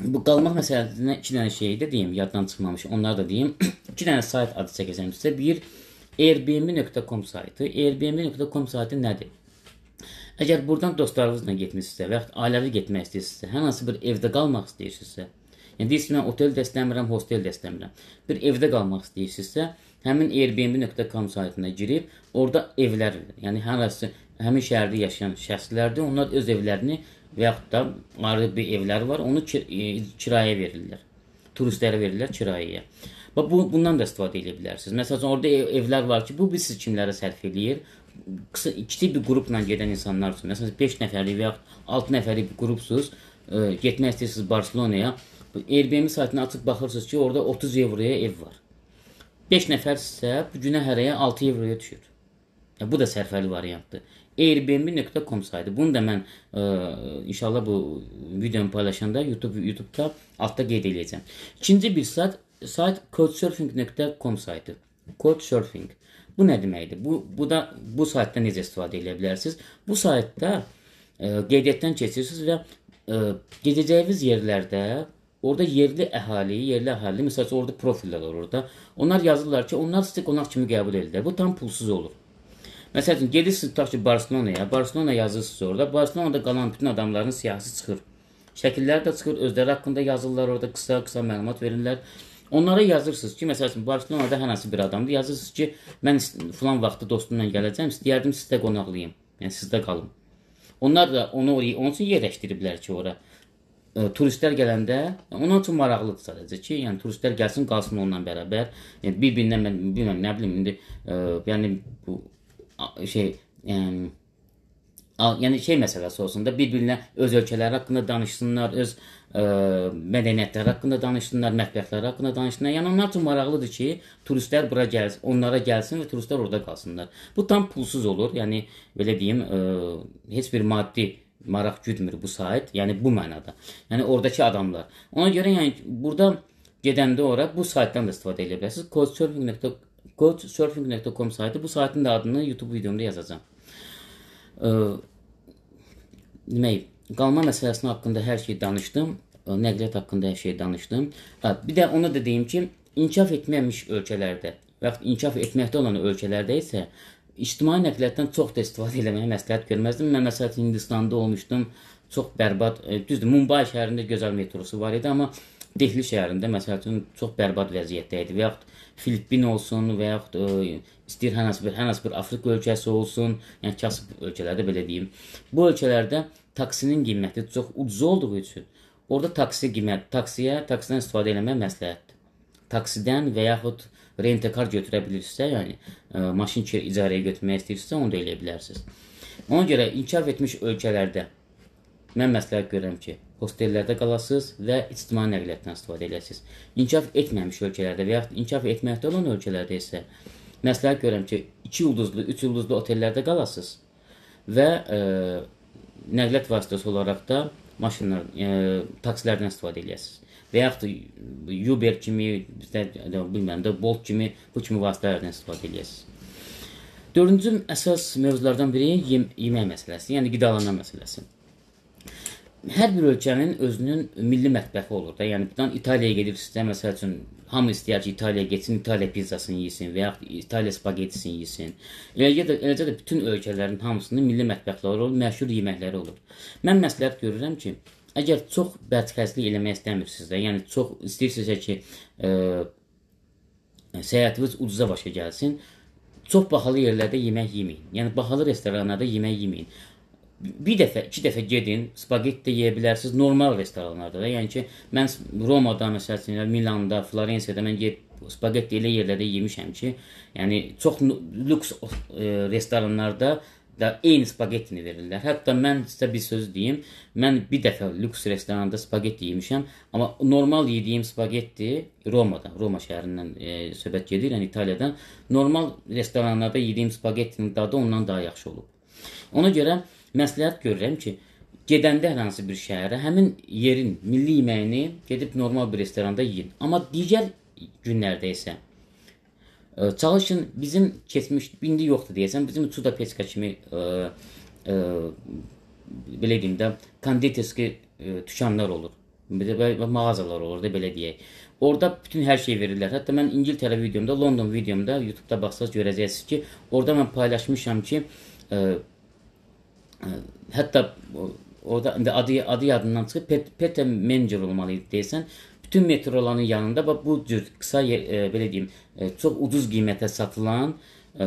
[SPEAKER 1] bu qalmaq məsələsinə 2 dənə şey də deyim, yaddan çıxmamış. Onları da deyim. 2 dənə sayt adı çəkəcəm sizə. Bir Airbnb.com saytı. Airbnb.com saytı nədir? Əgər buradan dostlarınızla getmisinizsə və ya ailəvi getmək istəyirsinizsə, hər hansı bir evdə qalmaq istəyirsinizsə, yəni deyirsinizsə mən otel də istəmirəm, hostel də istəmirəm. Bir evdə qalmaq istəyirsinizsə, həmin airbnb.com saytına girib, orada evlər, yəni hər hansı həmin şəhərdə yaşayan şəxslərdir, onlar öz evlərini və yaxud da ayrı bir evləri var, onu kir e, kirayə verirlər. Turistlərə verirlər kirayəyə. Və bu bundan da istifadə edə bilərsiniz. Məsələn, orada ev, evlər var ki, bu biz kimlərə sərf eləyir. Qısa kiçik bir qrupla gedən insanlar üçün. Məsələn, 5 nəfərlik və ya 6 nəfərlik bir qrupsuz, ə, e, getmək istəyirsiniz Barselonaya. Airbnb saytını açıb baxırsınız ki, orada 30 evroya ev var. 5 nəfərsə bu günə hərəyə 6 evroya düşür. Yəni bu da sərfəli variantdır. Airbnb.com saytı. Bunu da mən ə, e, inşallah bu videonu paylaşanda YouTube YouTube-da altda qeyd eləyəcəm. İkinci bir sayt sayt couchsurfing.com saytı. Couchsurfing. Bu nə deməkdir? Bu bu da bu saytda necə istifadə edə bilərsiniz? Bu saytda e, qeydiyyatdan keçirsiniz və e, gedəcəyiniz yerlərdə Orada yerli əhali, yerli əhali, məsəl üçün orada profillər olur orada. Onlar yazırlar ki, onlar sizi qonaq kimi qəbul edirlər. Bu tam pulsuz olur. Məsəl üçün gedirsiniz tutaq ki, Barselonaya, Barselona yazırsınız orada. Barselonada qalan bütün adamların siyasi çıxır. Şəkilləri də çıxır, özləri haqqında yazırlar orada, qısa-qısa məlumat verirlər. Onlara yazırsınız ki, məsəl üçün, Barcelonada hər hansı bir adamdır, yazırsınız ki, mən filan vaxtda dostumla gələcəm, istəyərdim sizdə qonaqlayım, yəni sizdə qalım. Onlar da onu oraya, onun üçün yerləşdiriblər ki, ora ə, e, turistlər gələndə onun üçün maraqlıdır sadəcə ki, yəni turistlər gəlsin, qalsın onunla bərabər. Yəni bir-birindən mən bilmirəm, nə bilim indi ə, e, yəni bu şey yəni yəni şey məsələsi olsun da bir-birinə öz ölkələri haqqında danışsınlar, öz mədəniyyətlər haqqında danışsınlar, mətbəxlər haqqında danışsınlar. Yəni onlar üçün maraqlıdır ki, turistlər bura gəlsin, onlara gəlsin və turistlər orada qalsınlar. Bu tam pulsuz olur. Yəni belə deyim, ə, heç bir maddi maraq güdmür bu sayt. Yəni bu mənada. Yəni oradakı adamlar. Ona görə yəni burada gedəndə ora bu saytdan da istifadə edə bilərsiniz. couchsurfing.com saytı. Bu saytın da adını YouTube videomda yazacağam. Ə, demək, qalma məsələsi haqqında hər şey danışdım. E, nəqliyyat haqqında hər şey danışdım. Hə, bir də ona da deyim ki, inkişaf etməmiş ölkələrdə və inkişaf etməkdə olan ölkələrdə isə ictimai nəqliyyatdan çox da istifadə eləməyə məsləhət görməzdim. Mən məsələn Hindistanda olmuşdum. Çox bərbad, e, düzdür, Mumbai şəhərində gözəl metrosu var idi, amma Dehli şəhərində məsəl üçün çox bərbad vəziyyətdə idi və yaxud Filippin olsun və yaxud ə, e, istəyir hər hansı bir hər hansı bir Afrika ölkəsi olsun, yəni kasıb ölkələrdə belə deyim. Bu ölkələrdə taksinin qiyməti çox ucuz olduğu üçün Orada taksiyə qiymət, taksiyə, taksidən istifadə etmək məsləhətdir. Taksidən və yaxud rentekar götürə bilirsə, yəni ə, e, maşın kir icarəyə götürmək istəyirsə, onu da eləyə bilərsiniz. Ona görə inkişaf etmiş ölkələrdə mən məsləhət görürəm ki, hostellərdə qalasınız və ictimai nəqliyyatdan istifadə edəsiniz. İnkişaf etməmiş ölkələrdə və yaxud inkişaf etməkdə olan ölkələrdə isə məsləhət görürəm ki, 2 ulduzlu, 3 ulduzlu otellərdə qalasınız və ə, e, nəqliyyat vasitəsi olaraq da maşınlar, e, taksilərdən istifadə eləyəsiniz. Və yaxud da Uber kimi, də, də, bilmirəm də Bolt kimi bu kimi vasitələrdən istifadə eləyəsiniz. Dördüncü əsas mövzulardan biri yem yemək məsələsi, yəni qidalanma məsələsi hər bir ölkənin özünün milli mətbəxi olur da. Yəni birdən İtaliyaya gedirsinizsə, məsəl üçün hamı istəyər ki, İtaliyaya getsin, İtaliya pizzasını yesin və yaxud İtaliya spagetisini yesin. Eləcə də eləcə də bütün ölkələrin hamısının milli mətbəxləri olur, məşhur yeməkləri olur. Mən məsləhət görürəm ki, əgər çox bədxəzlik eləmək istəmirsinizsə, də, yəni çox istəyirsinizsə ki, ə, e, səyahətiniz ucuza başa gəlsin, çox bahalı yerlərdə yemək yeməyin. Yəni bahalı restoranlarda yemək yeməyin bir dəfə, iki dəfə gedin, spagetti də yeyə bilərsiniz normal restoranlarda da. Yəni ki, mən Romada məsələn, Milanda, Florensiyada mən gedib spagetti elə yerlərdə yemişəm ki, yəni çox lüks e, restoranlarda da eyni spagettini verirlər. Hətta mən sizə bir söz deyim. Mən bir dəfə lüks restoranda spagetti yemişəm, amma normal yediyim spagetti Romadan, Roma şəhərindən e, söhbət gedir, yəni İtaliyadan. Normal restoranlarda yediyim spagettinin dadı ondan daha yaxşı olub. Ona görə e, məsləhət görürəm ki, gedəndə hər hansı bir şəhərə həmin yerin milli yeməyini gedib normal bir restoranda yeyin. Amma digər günlərdə isə ə, e, çalışın bizim keçmiş indi yoxdur deyəsən, bizim Çuda Peçka kimi ə, e, ə, e, belə deyim də konditorski dükanlar olur. Belə mağazalar olur da belə deyək. Orda bütün hər şey verirlər. Hətta mən İngiltərə videomda, London videomda YouTube-da baxsaz görəcəksiniz ki, orada mən paylaşmışam ki, ə, hətta orada indi adı adı yadından çıxıb Pet Peter Menger olmalı idi desən. Bütün metroların yanında bax bu cür qısa e, belə deyim, e, çox ucuz qiymətə satılan e,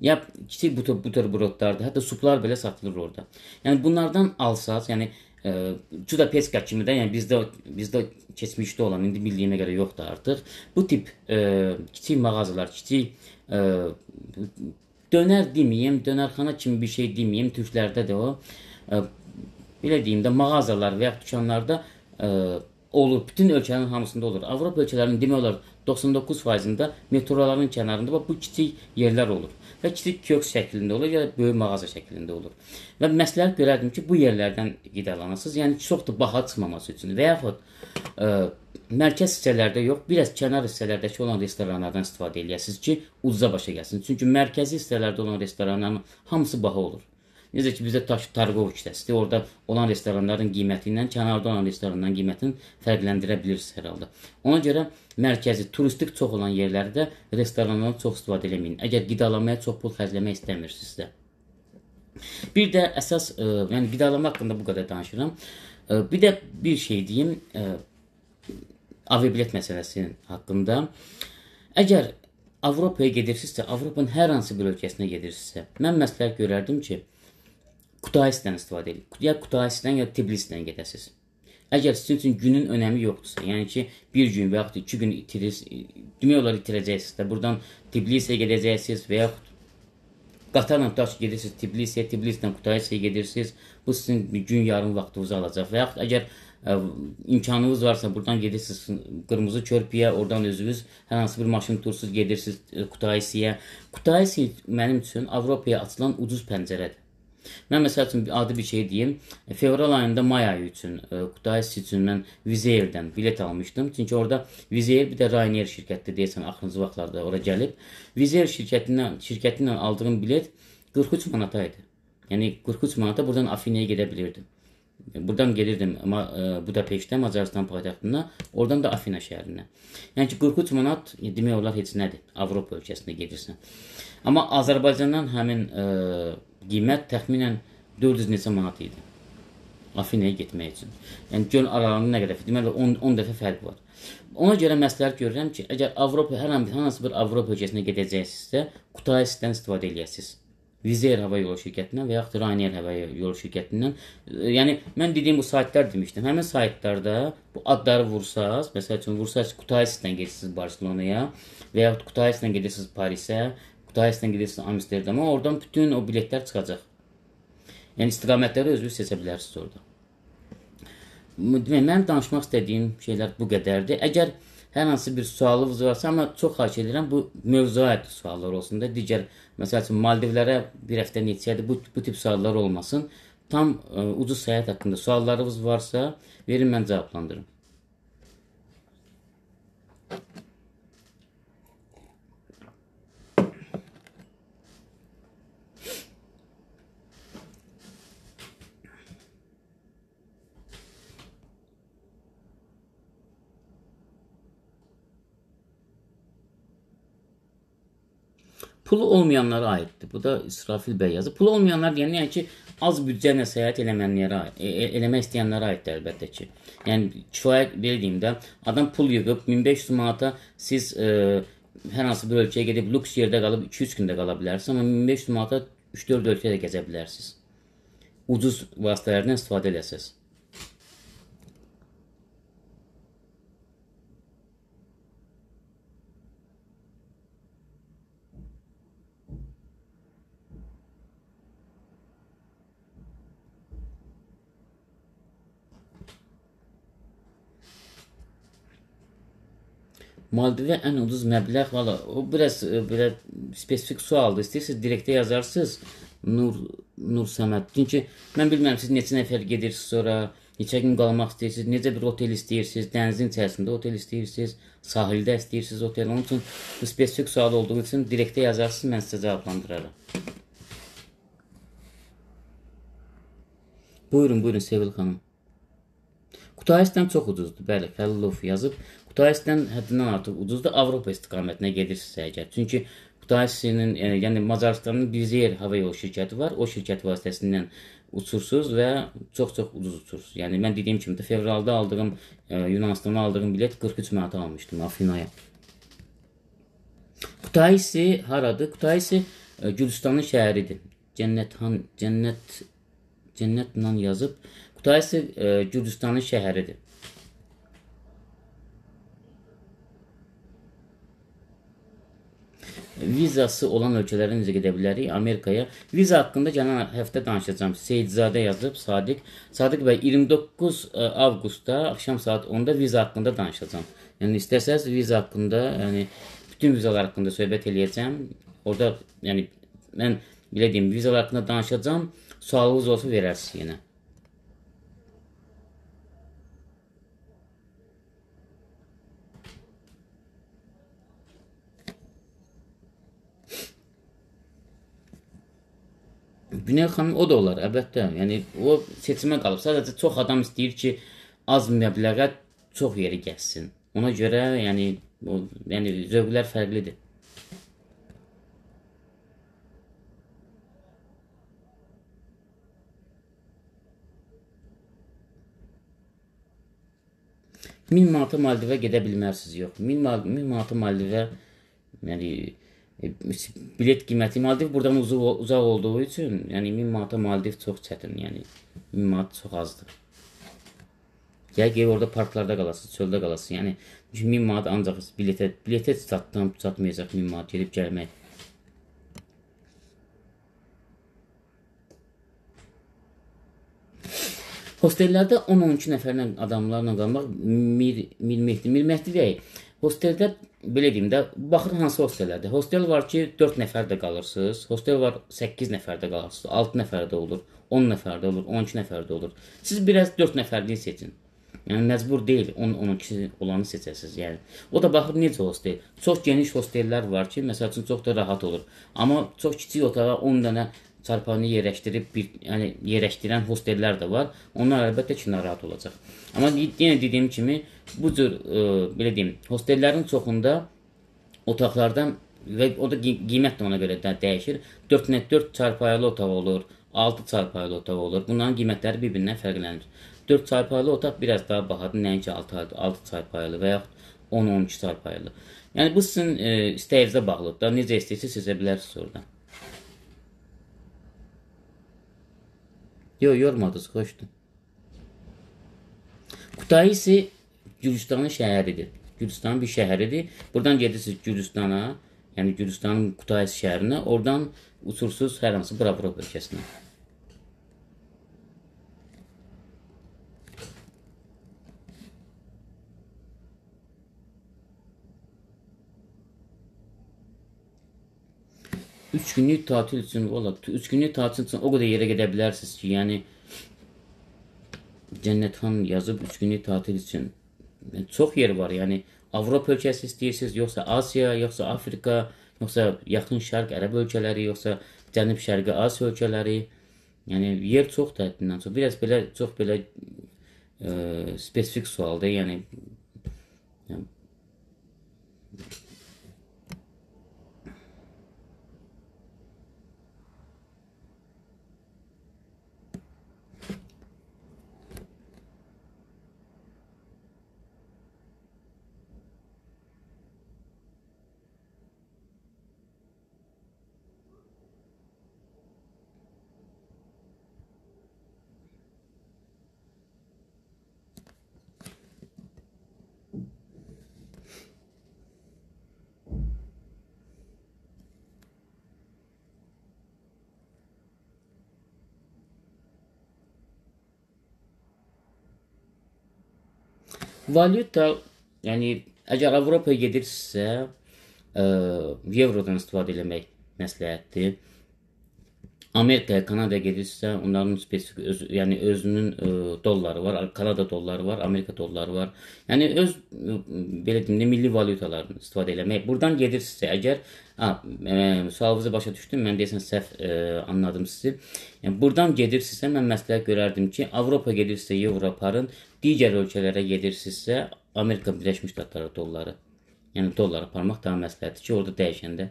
[SPEAKER 1] ya kiçik buter buterbrodlardır, hətta suplar belə satılır orada. Yəni bunlardan alsaz, yəni e, Cudapeska kimi də, yəni bizdə bizdə keçmişdə olan, indi bildiyimə görə yoxdur artıq. Bu tip e, kiçik mağazalar, kiçik e, dönər deməyim, dönərxana kimi bir şey deməyim, türklərdə də o ə, belə deyim də mağazalar və ya dükanlarda ə, olur. Bütün ölkənin hamısında olur. Avropa ölkələrinin demək olar 99%-ində metroların kənarında bu kiçik yerlər olur. Və kiçik köks şəklində olur ya da böyük mağaza şəklində olur. Və məsləhət görərdim ki, bu yerlərdən qidalanasınız. Yəni çox da baha çıxmaması üçün və yaxud ə, mərkəz hissələrdə yox, biraz kənar hissələrdəki olan restoranlardan istifadə eləyəsiniz ki, ucuza başa gəlsin. Çünki mərkəzi hissələrdə olan restoranların hamısı baha olur. Necə ki, bizdə Tarkov küçəsidir. Orada olan restoranların qiymətindən, kənarda olan restoranların qiymətini fərqləndirə bilirsiniz hər halda. Ona görə mərkəzi, turistik çox olan yerlərdə restoranlardan çox istifadə eləməyin. Əgər qidalanmaya çox pul xərcləmək istəmirsinizsə. Bir də əsas, ə, e, yəni qidalanma haqqında bu qədər danışıram. Ə, e, bir də bir şey deyim, ə, e, aviabilet məsələsinin haqqında. Əgər Avropaya gedirsinizsə, Avropanın hər hansı bir ölkəsinə gedirsinizsə, mən məsləhət görərdim ki, Kutaisdən istifadə edin. Ya Kutaisdən ya Tbilisdən gedəsiniz. Əgər sizin üçün günün önəmi yoxdursa, yəni ki, bir gün və yaxud iki gün itiris, demək olar itirəcəksiniz də. Buradan Tbilisiyə gedəcəksiniz və yaxud qatarla tutaq ki, gedirsiniz Tbilisiyə, Tbilisdən Kutaisiyə gedirsiniz. Bu sizin gün yarım vaxtınızı alacaq. Və yaxud əgər imkanınız varsa buradan gedirsiniz qırmızı körpüyə, oradan özünüz hər hansı bir maşın tutursuz gedirsiniz Kutaisiyə. E, Kutaisi mənim üçün Avropaya açılan ucuz pəncərədir. Mən məsəl üçün adi bir şey deyim. E, Fevral ayında may ayı üçün e, Kutaisi üçün mən Vizeyrdən bilet almışdım. Çünki orada Vizeyr bir də Ryanair şirkətdir deyəsən axırıncı vaxtlarda ora gəlib. Vizeyr şirkətindən şirkətindən aldığım bilet 43 manata idi. Yəni 43 manata buradan Afinaya gedə bilirdim. E, buradan gelirdim amma e, Budapeştə, Macarıstan paytaxtına, oradan da Afina şəhərinə. Yəni ki, 43 manat e, demək olar heç nədir. Avropa ölkəsinə gedirsən. Amma Azərbaycandan həmin ə, qiymət təxminən 400 neçə manat idi. Afinaya getmək üçün. Yəni gün aralığında nə qədər? Deməli 10 10 dəfə fərq var. Ona görə məsləhət görürəm ki, əgər Avropa hər hansı bir Avropa ölkəsinə gedəcəksinizsə, Qutayisdən istifadə edəcəksiniz. Vizer hava yolu şirkətindən və yaxud Ryanair hava yolu şirkətindən. E, yəni mən dediyim bu saytlar demişdim. Həmin saytlarda bu adları vursaz, məsəl üçün vursaz Kutaisdən gedirsiniz Barselonaya və yaxud Kutaisdən gedirsiniz Parisə, Kutaisdən gedirsiniz Amsterdama, oradan bütün o biletlər çıxacaq. Yəni istiqamətləri özünüz seçə bilərsiniz orada. Mən danışmaq istədiyim şeylər bu qədərdir. Əgər hər hansı bir sualınız varsa, amma çox xahiş edirəm bu mövzuya aid suallar olsun da. Digər məsəl üçün Maldivlərə bir həftə neçəyədir bu bu tip suallar olmasın. Tam ə, e, ucuz səyahət haqqında suallarınız varsa, verin mən cavablandırım. Pulu olmayanlara aitti. Bu da İsrafil Bey yazı. Pulu olmayanlar yani, yani ki az büdcəyə seyahat eləmənlərə, e, e, eleme istəyənlərə aiddir əlbəttə ki. Yani kifayət verdiyimdə adam pul yığıb 1500 manata siz e, hər hansı bir ölkəyə gidip lüks yerde kalıp 200 günde gündə ama 1500 manata 3-4 ölkəyə de gəzə Ucuz vasitələrdən istifadə edəsiniz. Malbivə ən ucuz məbləğ valla o biraz e, belə spesifik sualdır. İstəyirsiniz direktə yazarsınız. Nur Nur Səməddin ki, mən bilmirəm siz neçə nəfər gedirsiniz sonra, neçə gün qalmaq istəyirsiniz, necə bir otel istəyirsiniz, dənizin içərisində otel istəyirsiniz, sahildə istəyirsiniz otel. Onun üçün bu spesifik sual olduğu üçün direktə yazarsınız, mən sizə cavablandıraram. Buyurun, buyurun Sevil xanım. Qutayisdən çox ucuzdur. Bəli, Fəllilov yazıb. Qutaisidən həddindən artıq ucuzdur. Avropa istiqamətinə gedirsə əgər. Çünki Qutaisinin, e, yəni, yəni Macarıstanın bir yer hava yolu şirkəti var. O şirkət vasitəsindən uçursuz və çox-çox ucuz uçursuz. Yəni mən dediyim kimi də fevralda aldığım e, Yunanistana aldığım bilet 43 manata almışdım Afinaya. Kutaisi haradır? Kutaisi e, Gürcüstanın şəhəridir. Cənnət han Cənnət Cənnətlə yazıb Kutaisi e, Gürcüstanın şəhəridir. vizası olan ölkələrə necə gedə bilərik? Amerikaya. Viza haqqında gələn həftə danışacağam. Seyidzadə yazıb, Sadiq. Sadiq bəy 29 e, avqustda axşam saat 10-da viza haqqında danışacağam. Yəni istəsəz viza haqqında, yəni bütün vizalar haqqında söhbət eləyəcəm. Orda yəni mən belə deyim, vizalar haqqında danışacağam. Sualınız olsa verərsiniz yenə. Günel xanım o da olar, əlbəttə. Yəni o seçimə qalıb. Sadəcə çox adam istəyir ki, az məbləğə çox yeri gəzsin. Ona görə, yəni o, yəni zövqlər fərqlidir. Min manata Maldivə gedə bilmərsiniz, yox. Min, min manata Maldivə yəni E, bilet qiyməti Maldiv burdan uzaq uzaq olduğu üçün, yəni 1000 manata Maldiv çox çətin, yəni 1000 manat çox azdır. Gəl gəl orada parklarda qalasın, çöldə qalasın. Yəni 1000 manat ancaq biletə biletə çatdan çatmayacaq 1000 manat gedib gəlmək. Hostellərdə 10-12 nəfərlə adamlarla qalmaq Mir Mir Mehdi Mir Mehdi deyək. Hosteldə belə deyim də, baxın hansı hostellərdir. Hostel var ki, 4 nəfər də qalırsınız, hostel var 8 nəfər də qalırsınız, 6 nəfər də olur, 10 nəfər də olur, 12 nəfər də olur. Siz biraz 4 nəfərliyi seçin. Yəni məcbur deyil 10-12 olanı seçəsiz. Yəni o da baxır necə hostel. Çox geniş hostellər var ki, məsəl üçün çox da rahat olur. Amma çox kiçik otağa 10 dənə çarpayını yerləşdirib bir, yəni yerləşdirən hostellər də var. Onlar əlbəttə ki, narahat olacaq. Amma yenə dediyim kimi bu cür ə, e, belə deyim, hostellərin çoxunda otaqlardan və o da qiymət də ona görə də dəyişir. 4x4 çarpayılı otaq olur, 6 çarpayılı otaq olur. Bunların qiymətləri bir-birindən fərqlənir. 4 çarpayılı otaq biraz daha bahadır, nəinki 6 6 çarpayılı və yaxud 10-12 çarpayılı. Yəni bu sizin e, istəyinizə bağlıdır da, necə istəyirsiniz seçə bilərsiniz oradan. Yox, yormadınız, xoşdur. Kutaisi Gürcistanın şəhəridir. Gürcistanın bir şəhəridir. Buradan gedirsiniz Gürcistana, yəni Gürcistanın Kutaisi şəhərinə, oradan uçursunuz hər hansı Bravro bölgəsinə. 3 günlük tatil üçün valla 3 günlük tatil üçün o qədər yerə gedə bilərsiniz ki, yəni Cənnət xan yazıb 3 günlük tatil üçün yəni çox yer var. Yəni Avropa ölkəsi istəyirsiniz, yoxsa Asiya, yoxsa Afrika, yoxsa yaxın şərq ərəb ölkələri, yoxsa cənub şərqi Asiya ölkələri. Yəni yer çox təddindən çox. Biraz belə çox belə ə, spesifik sualdır. Yəni, yəni Valyuta, yəni əgər Avropaya gedirsə, ə, e, eurodan istifadə etmək məsləhətdir. Amerikaya, Kanadaya gedirsə, onların spesifik öz, yəni özünün ə, e, dolları var, Kanada dolları var, Amerika dolları var. Yəni öz ə, e, belə deyim, milli valyutalarını istifadə etmək. Burdan gedirsə, əgər ha, ə, sualınızı başa düşdüm, mən deyəsən səhv ə, anladım sizi. Yəni burdan gedirsinizsə, mən məsləhət görərdim ki, Avropa gedirsə, euro aparın, digər ölkələrə gedirsinizsə, Amerika Birləşmiş Ştatları dolları, yəni dollara aparmaq daha məsləhətdir ki, orada dəyişəndə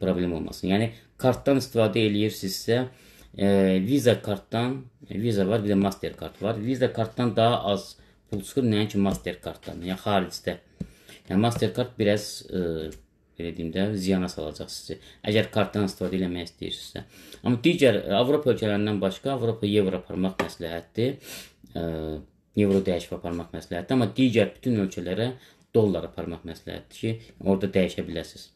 [SPEAKER 1] problem olmasın. Yəni kartdan istifadə eləyirsinizsə, e, Visa kartdan, e, Visa var, bir də Mastercard var. Visa kartdan daha az pul çıxır, nəinki Mastercarddan, yəni xaricdə. Yəni Mastercard biraz e, belə deyim də, ziyana salacaq sizi. Əgər kartdan istifadə eləmək istəyirsinizsə. Amma digər Avropa ölkələrindən başqa Avropa Avropaya aparmaq məsləhətdir. E, euro dəyişib aparmaq məsləhətdir, amma digər bütün ölkələrə dollar aparmaq məsləhətdir ki, orada dəyişə biləsiniz.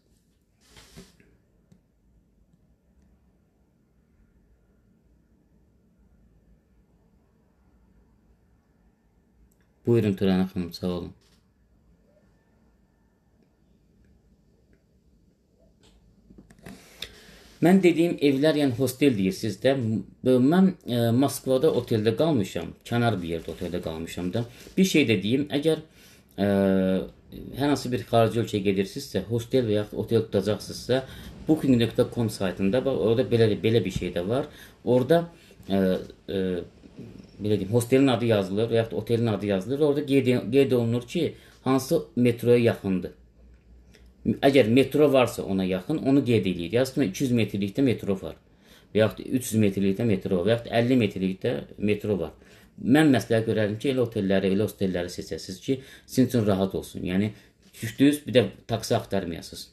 [SPEAKER 1] Buyurun Törənə xanım, sağ olun. Mən dediyim evlər, yəni hostel deyirsiniz də, mən e, Moskvada oteldə qalmışam, kənar bir yerdə oteldə qalmışam da. Bir şey də deyim, əgər e, hər hansı bir xarici ölkəyə gedirsinizsə, hostel və yaxud otel tutacaqsınızsa, booking.com saytında bax, orada belə belə bir şey də var. Orda e, e, belə deyim, hostelin adı yazılır və yaxud otelin adı yazılır və orada qeyd, qeyd olunur ki, hansı metroya yaxındır. Əgər metro varsa ona yaxın, onu qeyd eləyir. Yazsın 200 metrlikdə metro var. Və yaxud 300 metrlikdə metro, və yaxud 50 metrlikdə metro var. Mən məsləhət görərdim ki, elə otelləri, elə hostellləri seçəsiniz ki, sizin üçün rahat olsun. Yəni düşdünüz, bir də taksi axtarmayasınız.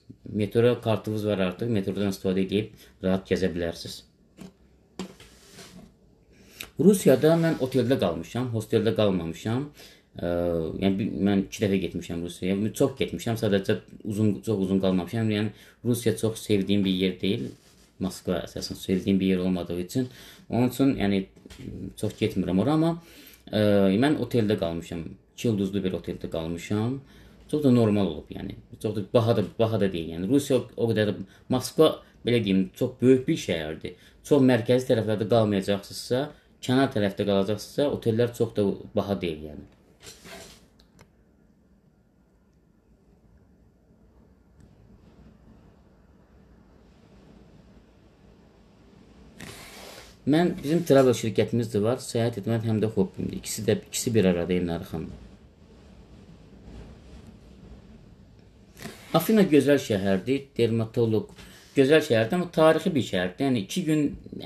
[SPEAKER 1] Metro kartınız var artıq, metrodan istifadə edib rahat gəzə bilərsiniz. Rusiyada mən oteldə qalmışam, hosteldə qalmamışam. Ə, yəni mən 2 dəfə getmişəm Rusiyaya. Yəni, çox getmişəm, sadəcə uzun çox uzun qalmamışam. Yəni Rusiya çox sevdiyim bir yer deyil. Moskva əsasən sevdiyim bir yer olmadığı üçün. Onun üçün yəni çox getmirəm ora, amma ə, mən oteldə qalmışam. 2 ulduzlu bir oteldə qalmışam. Çox da normal olub, yəni. Çox da baha da baha da deyil. Yəni Rusiya o qədər Moskva belə deyim, çox böyük bir şəhərdir. Çox mərkəzi tərəflərdə qalmayacaqsınızsa, kənar tərəfdə qalacaqsınızsa, otellər çox da baha deyil, yəni. Mən bizim travel şirkətimiz də var. Səyahət etmək həm də hobbimdir. İkisi də ikisi bir arada Elnarə xanım. Afina gözəl şəhərdir. Dermatoloq gözəl şəhərdir, amma tarixi bir şəhərdir. Yəni 2 gün,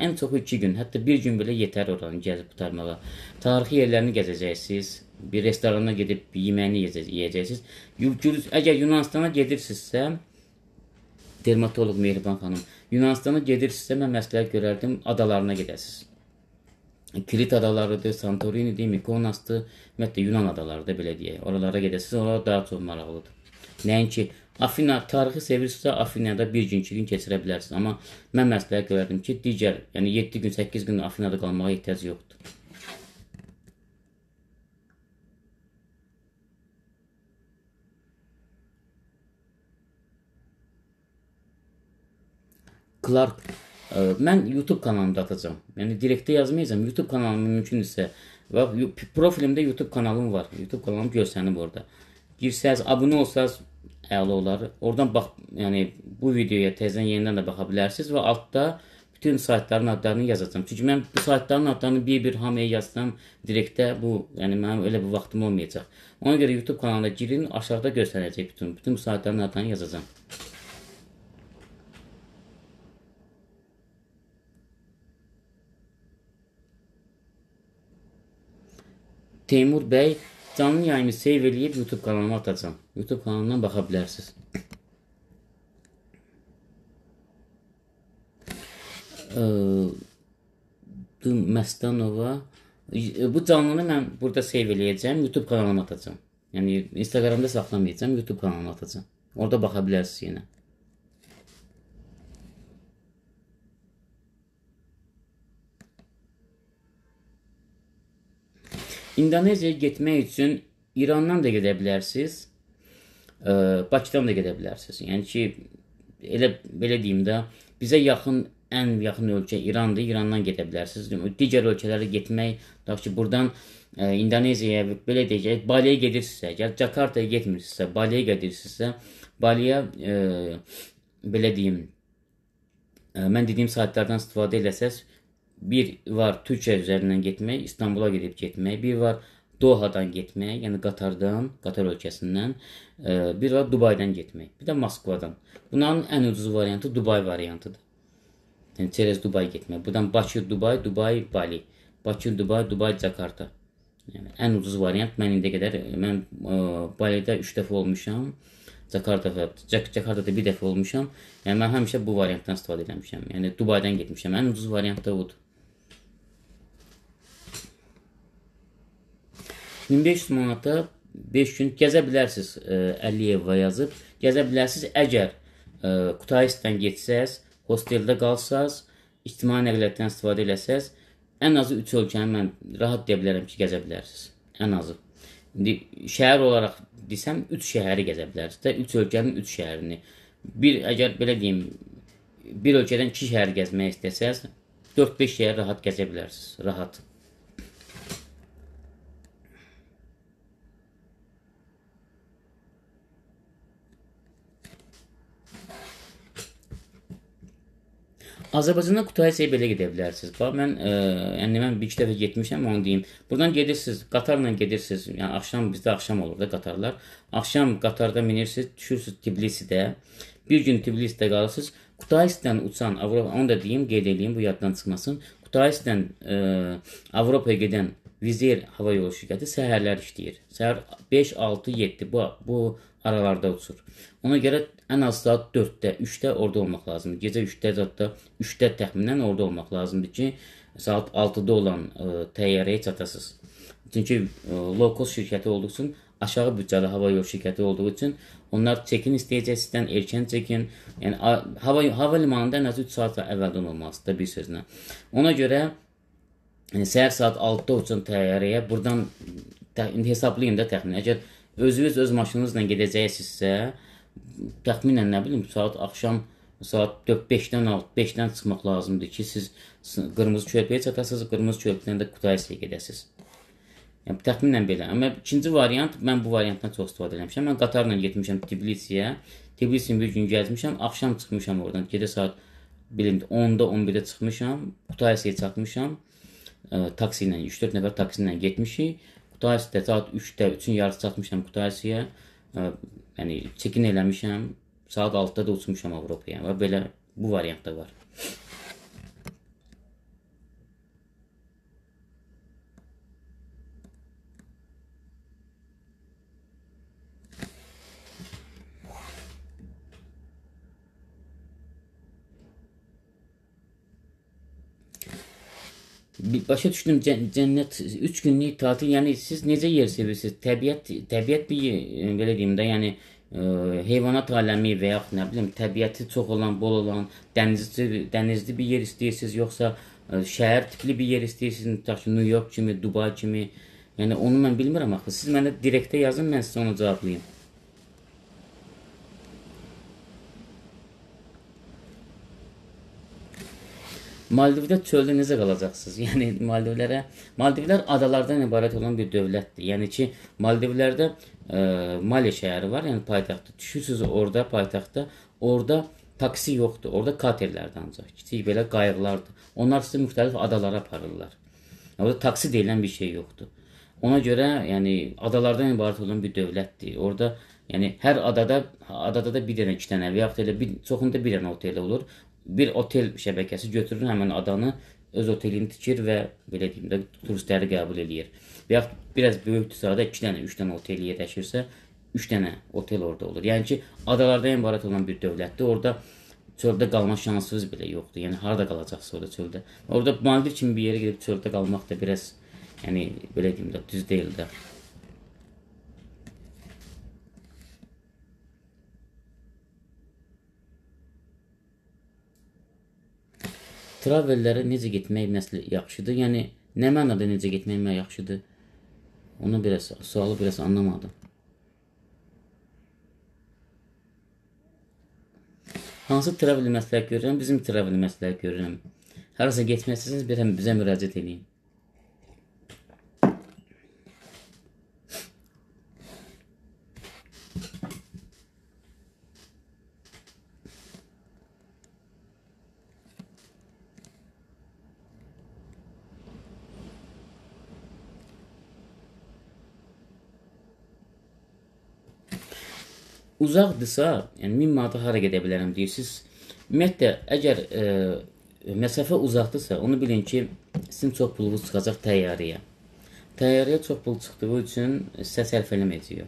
[SPEAKER 1] ən çoxu 2 gün, hətta 1 gün belə yetər oranı gəzib qutarmağa. Tarixi yerlərini gəzəcəksiniz. Bir restorana gedib yeməyini yeyəcəksiniz. Yeyəcəksiniz. Əgər Yunanistana gedirsinizsə, dermatoloq Mehriban xanım Yunanistana gedirsinizsə mən məsləhət görərdim adalarına gedəsiz. Krit adalarıdır, Santorinidir, Mikonasdır, ümumiyyətlə Yunan adalarıdır belə deyək. Oralara gedəsiz, oralar daha çox maraqlıdır. Nəinki Afina tarixi sevirsinizsə Afinada bir gün, 2 gün keçirə bilərsiniz, amma mən məsləhət görərdim ki, digər, yəni 7 gün, 8 gün Afinada qalmağa ehtiyac yoxdur. Clark ə, e, mən YouTube kanalımda atacağam. Yəni direktə yazmayacağam. YouTube kanalım mümkündürsə və profilimdə YouTube kanalım var. YouTube kanalım görsənib orada. Girsəz, abunə olsanız əla olar. Oradan bax, yəni bu videoya təzədən yenidən də baxa bilərsiniz və altda bütün saytların adlarını yazacağam. Çünki mən bu saytların adlarını bir-bir hamıya yazsam direktdə bu, yəni mənim elə bu vaxtım olmayacaq. Ona görə YouTube kanalına girin, aşağıda göstərəcək bütün bütün bu saytların adlarını yazacağam. Teymur bəy canlı yayımı seyv eləyib YouTube kanalıma atacam. YouTube kanalından baxa bilərsiniz. Məstanova e, bu canlını mən burada seyv eləyəcəm, YouTube kanalıma atacam. Yəni Instagramda saxlamayacam, YouTube kanalıma atacam. Orada baxa bilərsiniz yenə. İndoneziyaya getmək üçün İrandan da gedə bilərsiniz. Ə, e, Bakıdan da gedə bilərsiniz. Yəni ki, elə belə deyim də, bizə yaxın ən yaxın ölkə İrandır. İrandan gedə bilərsiniz. Digər ölkələrə getmək, tutaq ki, burdan ə, e, İndoneziyaya belə deyək, Baliyə gedirsinizsə, gəl Jakartaya getmirsinizsə, Baliyə gedirsinizsə, Baliyə e, belə deyim, ə, mən dediyim saatlardan istifadə eləsəz, bir var Türkiyə üzərindən getmək, İstanbula gedib getmək, bir var Dohadan getmək, yəni Qatardan, Qatar ölkəsindən, e, bir var Dubaydan getmək, bir də Moskvadan. Bunların ən ucuz variantı Dubay variantıdır. Yəni çerez Dubay getmək. Burdan Bakı, Dubay, Dubay, Bali. Bakı, Dubay, Dubay, Jakarta. Yəni ən ucuz variant mən indi qədər mən ə, e, Balidə 3 dəfə olmuşam. Jakarta və Jakartada bir dəfə olmuşam. Yəni mən həmişə bu variantdan istifadə etmişəm. Yəni Dubaydan getmişəm. Ən ucuz variant da odur. 1500 manata 5 gün gəzə bilərsiniz ə, e, Əliyevə yazıb. Gəzə bilərsiniz əgər ə, e, Qutaisdən getsəz, hosteldə qalsaz, ictimai nəqliyyatdan istifadə eləsəz, ən azı 3 ölkəni mən rahat deyə bilərəm ki, gəzə bilərsiniz. Ən azı. İndi şəhər olaraq desəm 3 şəhəri gəzə bilərsiniz də 3 ölkənin 3 şəhərini. Bir əgər belə deyim, bir ölkədən 2 şəhər gəzmək istəsəz, 4-5 şəhər rahat gəzə bilərsiniz. Rahat. Azərbaycandan Kutaisiyə belə gedə bilərsiniz. Bax mən ə, e, yəni mən bir iki dəfə getmişəm, onu deyim. Burdan gedirsiniz, qatarla gedirsiniz. Yəni axşam bizdə axşam olur da qatarlar. Axşam qatarda minirsiniz, düşürsüz Tiflisdə. Bir gün Tiflisdə qalırsınız. Kutaisdən uçan Avropa, onu da deyim, qeyd eləyim, bu yaddan çıxmasın. Kutaisdən e, Avropaya gedən Vizel hava yolu şirkəti səhərlər işləyir. Səhər 5, 6, 7 bu bu aralarda uçur. Ona görə ən az saat 4-də, 3-də orada olmaq lazımdır. Gecə 3-də hətta 3-də təxminən orada olmaq lazımdır ki, saat 6-da olan ə, e, təyyarəyə çatasınız. Çünki ə, low cost şirkəti olduğu üçün aşağı büdcəli hava yolu şirkəti olduğu üçün onlar çekin istəyəcək sizdən erkən çekin. Yəni hava hava limanında ən az 3 saat əvvəldən olmalıdır bir sözlə. Ona görə Yəni səhər saat 6-da uçan təyyarəyə burdan indi hesablayın da təxminən. Əgər özünüz öz maşınınızla gedəcəksinizsə, təxminən nə bilim saat axşam saat 4-5-dən 6-5-dən çıxmaq lazımdır ki, siz qırmızı körpüyə çatasınız, qırmızı körpüdən də Kutaisiyə gedəsiniz. Yəni təxminən belə. Amma ikinci variant, mən bu variantdan çox istifadə etmişəm. Mən qatarla getmişəm Tbilisiyə. Tbilisini bir gün gəzmişəm, axşam çıxmışam oradan. Gecə saat bilim 10-da, 11-də çıxmışam, Kutaisiyə çatmışam ə, taksi ilə 3-4 nəfər taksi ilə getmişik. Qutayisdə saat 3-də 3-ün yarısı çatmışam Qutayisiyə. Yəni çekin eləmişəm. Saat 6-da da uçmuşam Avropaya və belə bu variant da var. başa düşdüm cənnət 3 günlük tətil, yəni siz necə yer sevirsiniz? Təbiət təbiət bir e, belə deyim də, yəni ə, e, heyvanat aləmi və yaxud nə bilim təbiəti çox olan, bol olan, dənizli dənizli bir yer istəyirsiniz, yoxsa ə, e, şəhər tipli bir yer istəyirsiniz, tutaq ki, New York kimi, Dubai kimi. Yəni onu mən bilmirəm axı. Siz mənə direktə yazın, mən sizə onu cavablayım. Maldivdə çöldə necə qalacaqsınız? Yəni Maldivlərə Maldivlər adalardan ibarət olan bir dövlətdir. Yəni ki, Maldivlərdə e, Mali şəhəri var, yəni paytaxtı. Düşürsüz orada paytaxtda, orada taksi yoxdur. Orada katerlərdən ancaq kiçik belə qayıqlardır. Onlar sizi müxtəlif adalara aparırlar. Yəni orada taksi deyilən bir şey yoxdur. Ona görə, yəni adalardan ibarət olan bir dövlətdir. Orada Yəni hər adada adada da bir dənə, iki dənə və yaxud elə bir çoxunda bir dənə otel olur bir otel şəbəkəsi götürür həmin adanı öz otelini tikir və belə deyim də turistləri qəbul eləyir. Və yaxud biraz böyükdürsə də 2 dənə, 3 dənə otel yerləşirsə, 3 dənə otel orada olur. Yəni ki, adalardan ibarət olan bir dövlətdir. Orada çöldə qalma şansınız belə yoxdur. Yəni harda qalacaqsınız orada çöldə. Orada Maldiv kimi bir yerə gedib çöldə qalmaq da biraz yəni belə deyim də düz deyil də. travellərə necə getmək nəsli yaxşıdır? Yəni, nə mənada necə getmək mənə yaxşıdır? Onu biraz, sualı biraz anlamadım. Hansı travel məsləhət görürəm? Bizim travel məsləhət görürəm. Harasa getmək istəyirsiniz, bir həm bizə müraciət edin. uzaqdırsa, yəni 1000 manata hara gedə bilərəm deyirsiniz. Ümumiyyətlə əgər e, məsafə uzaqdırsa, onu bilin ki, sizin çox pulunuz çıxacaq təyyarəyə. Təyyarəyə çox pul çıxdığı üçün sizə sərf eləməyəcək.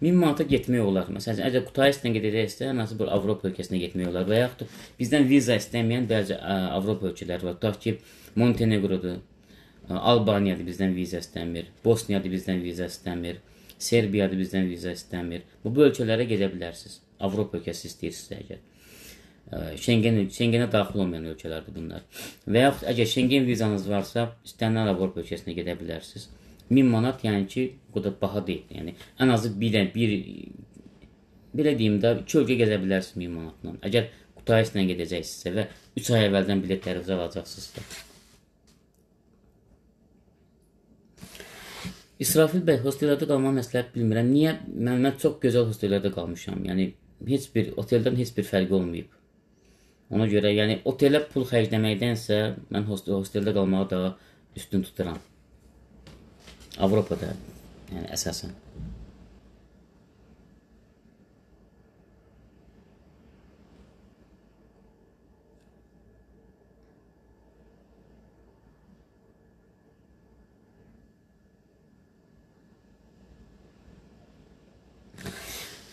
[SPEAKER 1] 1000 manata getmək olar. Məsələn, əgər Qutayistan gedəcəksə, hansı bir Avropa ölkəsinə getmək olar və yaxud da bizdən viza istəməyən bəzi ə, Avropa ölkələri var. Tutaq ki, Montenegrodur, Albaniyadır bizdən viza istəmir, Bosniyadır bizdən viza istəmir. Serbiyadır bizdən viza istəmir. Bu, bu ölkələrə gedə bilərsiniz. Avropa ölkəsi istəyirsinizsə əgər. Şengen Şengenə daxil olmayan ölkələrdir bunlar. Və yaxud əgər Şengen vizanız varsa, istənilən Avropa ölkəsinə gedə bilərsiniz. 1000 manat, yəni ki, bu da baha deyil. Yəni ən azı bir bir belə deyim də 2 ölkə gəzə bilərsiniz 1000 manatla. Əgər Qutayislə gedəcəksinizsə və 3 ay əvvəldən bilet tərəfə alacaqsınızsa. İsrafil bəy, hostellərdə qalma məsləhət bilmirəm. Niyə? Mən, mən çox gözəl hostellərdə qalmışam. Yəni heç bir oteldən heç bir fərqi olmayıb. Ona görə, yəni otelə pul xərcləməkdənsə mən hostel, hosteldə qalmağı daha üstün tuturam. Avropada yəni əsasən.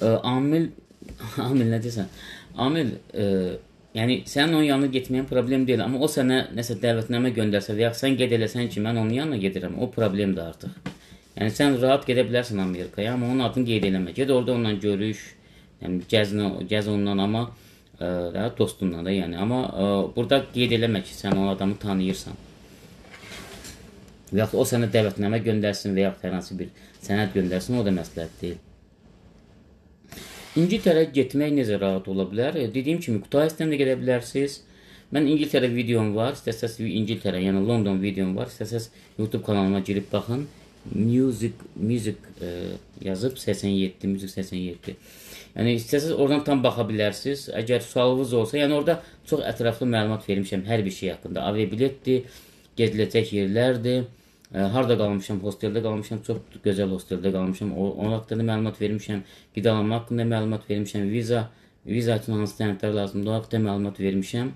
[SPEAKER 1] amil amil nə desən? Amil ə, e, yəni sənin onun yanına getməyin problem deyil, amma o sənə nəsə dəvətnamə göndərsə və ya sən qeyd eləsən ki, mən onun yanına gedirəm, o problemdir artıq. Yəni sən rahat gedə bilərsən Amerikaya, amma onun adını qeyd eləmə. Get orada onunla görüş, yəni gəzinə, gəz onunla, amma e, ə, dostunla da, yəni amma ə, e, burada qeyd eləmə ki, sən o adamı tanıyırsan və yaxud o sənə dəvətnamə göndərsin və yaxud hər hansı bir sənəd göndərsin, o da məsləhət deyil. İngiltərə getmək necə rahat ola bilər? E, dediyim kimi, Qutaisdən də gedə bilərsiniz. Mən İngiltərə videom var, istəsəz İngiltərə, yəni London videom var, istəsəz YouTube kanalıma girib baxın. Music, music e, yazıb 87, music 87. Yəni istəsəz oradan tam baxa bilərsiniz. Əgər sualınız olsa, yəni orada çox ətraflı məlumat vermişəm hər bir şey haqqında. Aviabiletdir, geziləcək yerlərdir, Ə, harda qalmışam, hosteldə qalmışam, çox gözəl hosteldə qalmışam. O, onun haqqında məlumat vermişəm, qidalanma haqqında məlumat vermişəm, viza, viza üçün hansı sənədlər lazımdır, onun haqqında məlumat vermişəm.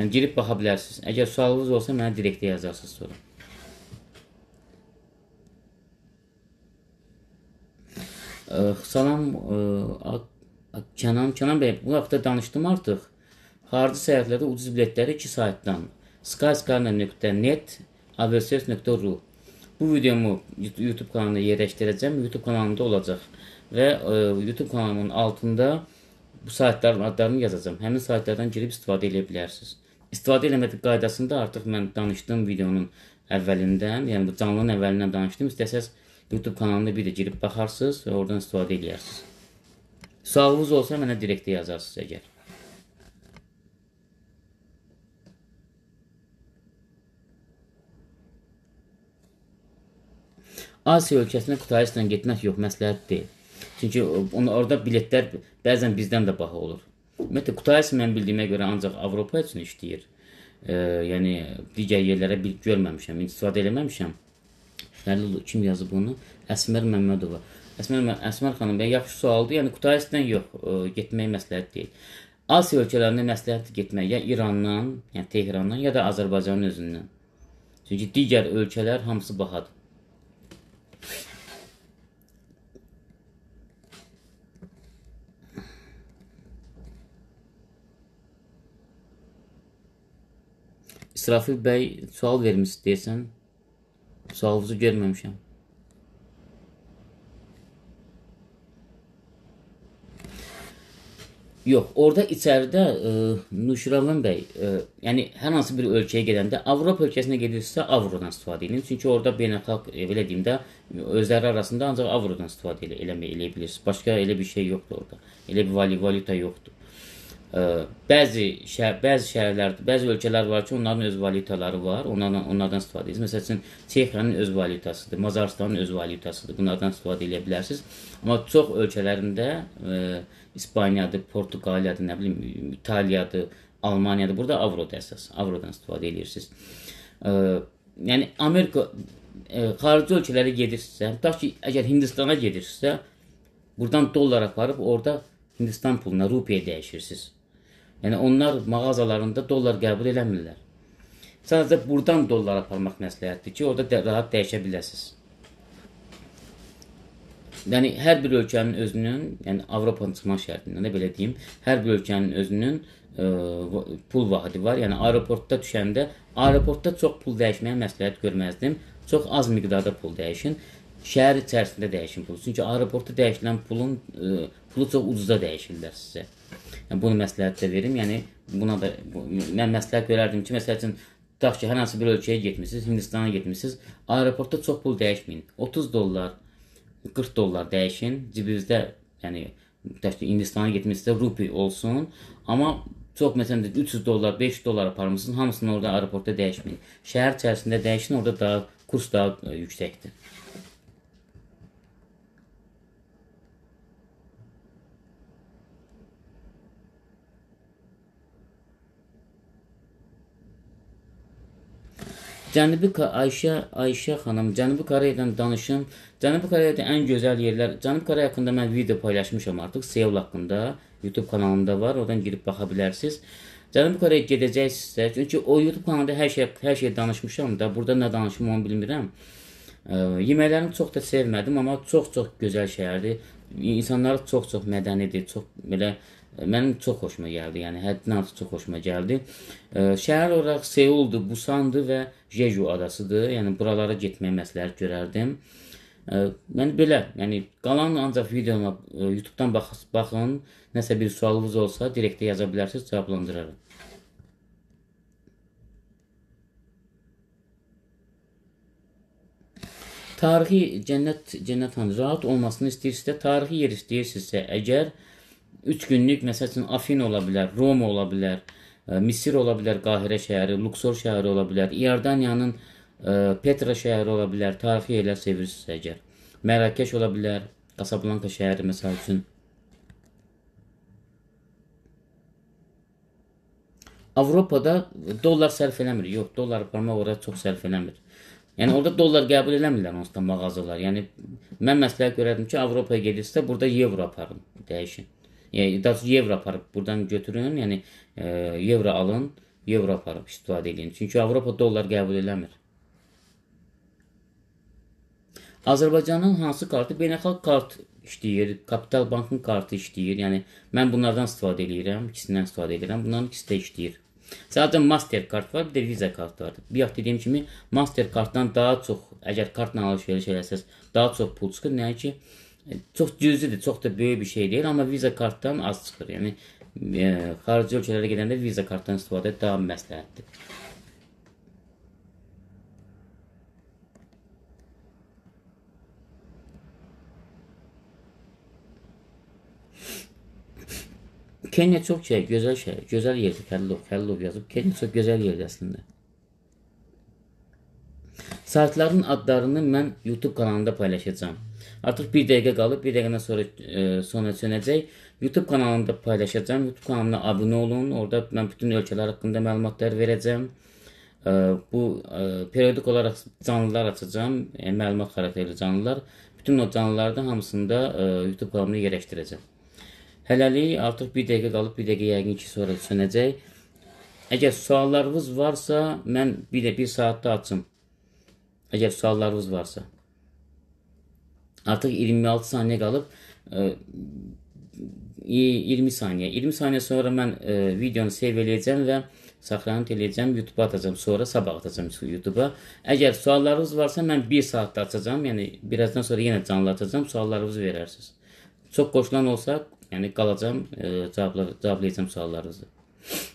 [SPEAKER 1] Yəni girib baxa bilərsiniz. Əgər sualınız olsa mənə direktə yazarsınız sonra. Ə, salam, ə, Kənan, Kənan bəy, bu haqda danışdım artıq. Xarici səyahətlərdə ucuz biletləri 2 saytdan skyscanner.net aversales.ru Bu videomu YouTube kanalına yerləşdirəcəm. YouTube kanalımda olacaq və e, YouTube kanalımın altında bu saytların adlarını yazacağam. Həmin saytlardan girib istifadə edə bilərsiniz. İstifadə eləmədik qaydasında artıq mən danışdığım videonun əvvəlindən, yəni bu canlının əvvəlindən danışdım. İstəsəz YouTube kanalına bir də girib baxarsınız və oradan istifadə edərsiniz. Sualınız olsa mənə direktə yazarsınız əgər. Asiya ölkəsinə Qutaislə getmək yox, məsləhət deyil. Çünki onu orada biletlər bəzən bizdən də baha olur. Ümumiyyətlə Qutayis mən bildiyimə görə ancaq Avropa üçün işləyir. E, yəni digər yerlərə bir görməmişəm, istifadə eləməmişəm. Həlil kim yazıb bunu? Əsmər Məmmədova. Əsmər Əsmər xanım, yaxşı sualdır. Yəni Qutayisdən yox, e, getmək məsləhət deyil. Asiya ölkələrində məsləhət getmək ya İrandan, yəni Tehrandan ya da Azərbaycanın özündən. Çünki digər ölkələr hamısı bahadır. İsrafil bəy sual vermiş deyəsən. Sualınızı görməmişəm. Yox, orada içəridə ə, e, Nuşravan bəy, ə, e, yəni hər hansı bir ölkəyə gedəndə Avropa ölkəsinə gedirsə, avrodan istifadə edin. Çünki orada beynəlxalq e, belə deyim də özləri arasında ancaq avrodan istifadə elə, eləmək eləyə bilirsiniz. Başqa elə bir şey yoxdur orada. Elə bir valyuta yoxdur bəzi şəhər, bəzi şəhərlərdə, bəzi ölkələr var ki, onların öz valyutaları var. Onlardan onlardan istifadə edirsiniz. Məsələn, Çexiyanın öz valyutasıdır, Macarıstanın öz valyutasıdır. Bunlardan istifadə edə bilərsiniz. Amma çox ölkələrində ə, İspaniyadır, Portuqaliyadır, nə bilim, İtaliyadır, Almaniyadır. Burada avroda əsas, avrodan istifadə edirsiniz. Ə, yəni Amerika ə, xarici ölkələrə gedirsə, tutaq ki, əgər Hindistana gedirsə, buradan dollar aparıb orada Hindistan puluna rupiyə dəyişirsiniz. Yəni onlar mağazalarında dollar qəbul eləmirlər. Sadəcə burdan dollar aparmaq məsləhətdir ki, orada də rahat dəyişə biləsiniz. Yəni hər bir ölkənin özünün, yəni Avropanın çıxmaq şərtindən də belə deyim, hər bir ölkənin özünün ə, e, pul vahidi var. Yəni aeroportda düşəndə aeroportda çox pul dəyişməyə məsləhət görməzdim. Çox az miqdarda pul dəyişin. Şəhər içərisində dəyişin pulu. Çünki aeroportda dəyişilən pulun ə, e, pulu çox ucuza dəyişirlər sizə. Yəni, bunu məsləhət də verim. Yəni, buna da, bu, mən məsləhət verərdim ki, məsəl üçün, tutaq ki, hər hansı bir ölkəyə getmişsiniz, Hindistana getmişsiniz, aeroportda çox pul dəyişməyin. 30 dollar, 40 dollar dəyişin, cibinizdə, yəni, tutaq ki, Hindistana getmişsinizsə, rupi olsun, amma çox məsələn 300 dollar, 500 dollar aparmısınız, hamısını orada aeroportda dəyişməyin. Şəhər içərisində dəyişin, orada daha kurs daha e, yüksəkdir. Cənubi Ayşə Ayşə xanım Cənubi Koreyadan danışım. Cənubi Koreyada ən gözəl yerlər. Cənubi Koreya haqqında mən video paylaşmışam artıq Seul haqqında YouTube kanalımda var. Oradan girib baxa bilərsiniz. Cənubi Koreyaya gedəcəksinizsə, çünki o YouTube kanalda hər şey hər şey danışmışam da, burada nə danışım onu bilmirəm. E, yeməklərini çox da sevmədim, amma çox-çox gözəl şəhərdir. İnsanlar çox-çox mədənidir, çox belə çox, Mənim çox xoşuma gəldi, yəni həddindən artıq çox xoşuma gəldi. Şəhər olaraq Seuldur, Busandır və Jeju adasıdır. Yəni buralara getməyə məsləhət görərdim. Mən yəni belə, yəni qalan ancaq videoma YouTube-dan bax baxın. Nəsə bir sualınız olsa direktdə yaza bilərsiniz, cavablandıraram. Tarixi cənnət cənnət hanı rahat olmasını istəyirsinizsə, tarixi yer istəyirsinizsə, əgər e, 3 günlük məsəl üçün Afin ola bilər, Roma ola bilər, e, Misir ola bilər, Qahirə şəhəri, Luksor şəhəri ola bilər, İordaniyanın e, Petra şəhəri ola bilər, tarixi yerlər sevirsinizsə əgər. Mərakeş ola bilər, Kasablanka şəhəri məsəl üçün. Avropada dollar sərf eləmir. Yox, dollar aparmaq ora çox sərf eləmir. Yəni orada dollar qəbul eləmirlər onsuz da mağazalar. Yəni mən məsləhət görərdim ki, Avropaya gedirsə, burada evro aparın, dəyişin yəni daha evro aparıb buradan götürün, yəni e, evro alın, evro aparıb istifadə edin. Çünki Avropa dollar qəbul eləmir. Azərbaycanın hansı kartı beynəlxalq kart işləyir, Kapital Bankın kartı işləyir. Yəni mən bunlardan istifadə eləyirəm, ikisindən istifadə edirəm. Bunların ikisi də işləyir. Sadəcə Mastercard var, bir də Visa kartı var. Bir vaxt dediyim kimi Mastercarddan daha çox, əgər kartla alış-veriş eləsəz, daha çox pul çıxır. Nəinki ki Çox cüzdür, çox da böyük bir şey deyil, amma Visa kartdan az çıxır. Yəni e, xarici ölkələrə gedəndə Visa kartdan istifadə daha məsləhətdir. Kenya çox şey, gözəl şey, gözəl yerdir. Kəllov, Kəllov yazıb. Kenya çox gözəl yerdir əslində. Saytların adlarını mən YouTube kanalında paylaşacağam. Artıq bir dəqiqə qalıb, bir dəqiqədən sonra e, sona çönəcək. YouTube kanalımda paylaşacağam. YouTube kanalına abunə olun. Orada mən bütün ölkələr haqqında məlumatlar verəcəm. E, bu e, periodik olaraq canlılar açacağam. E, məlumat xarakterli canlılar. Bütün o canlılardan hamısını da e, YouTube kanalımda yerləşdirəcəm. Hələlik artıq bir dəqiqə qalıb, bir dəqiqə yəqin ki, sonra çönəcək. Əgər suallarınız varsa, mən bir də bir saatda açım. Əgər suallarınız varsa. Artıq 26 saniyə qalıb ə, e, 20 saniyə. 20 saniyə sonra mən ə, e, videonu save eləyəcəm və saxlanıb eləyəcəm, YouTube atacam, sonra sabah atacam YouTube-a. Əgər suallarınız varsa mən 1 saatda açacam, yəni birazdan sonra yenə canlı açacam, suallarınızı verərsiniz. Çox qoşulan olsa, yəni qalacam, ə, e, cavablar, cavablayacam suallarınızı.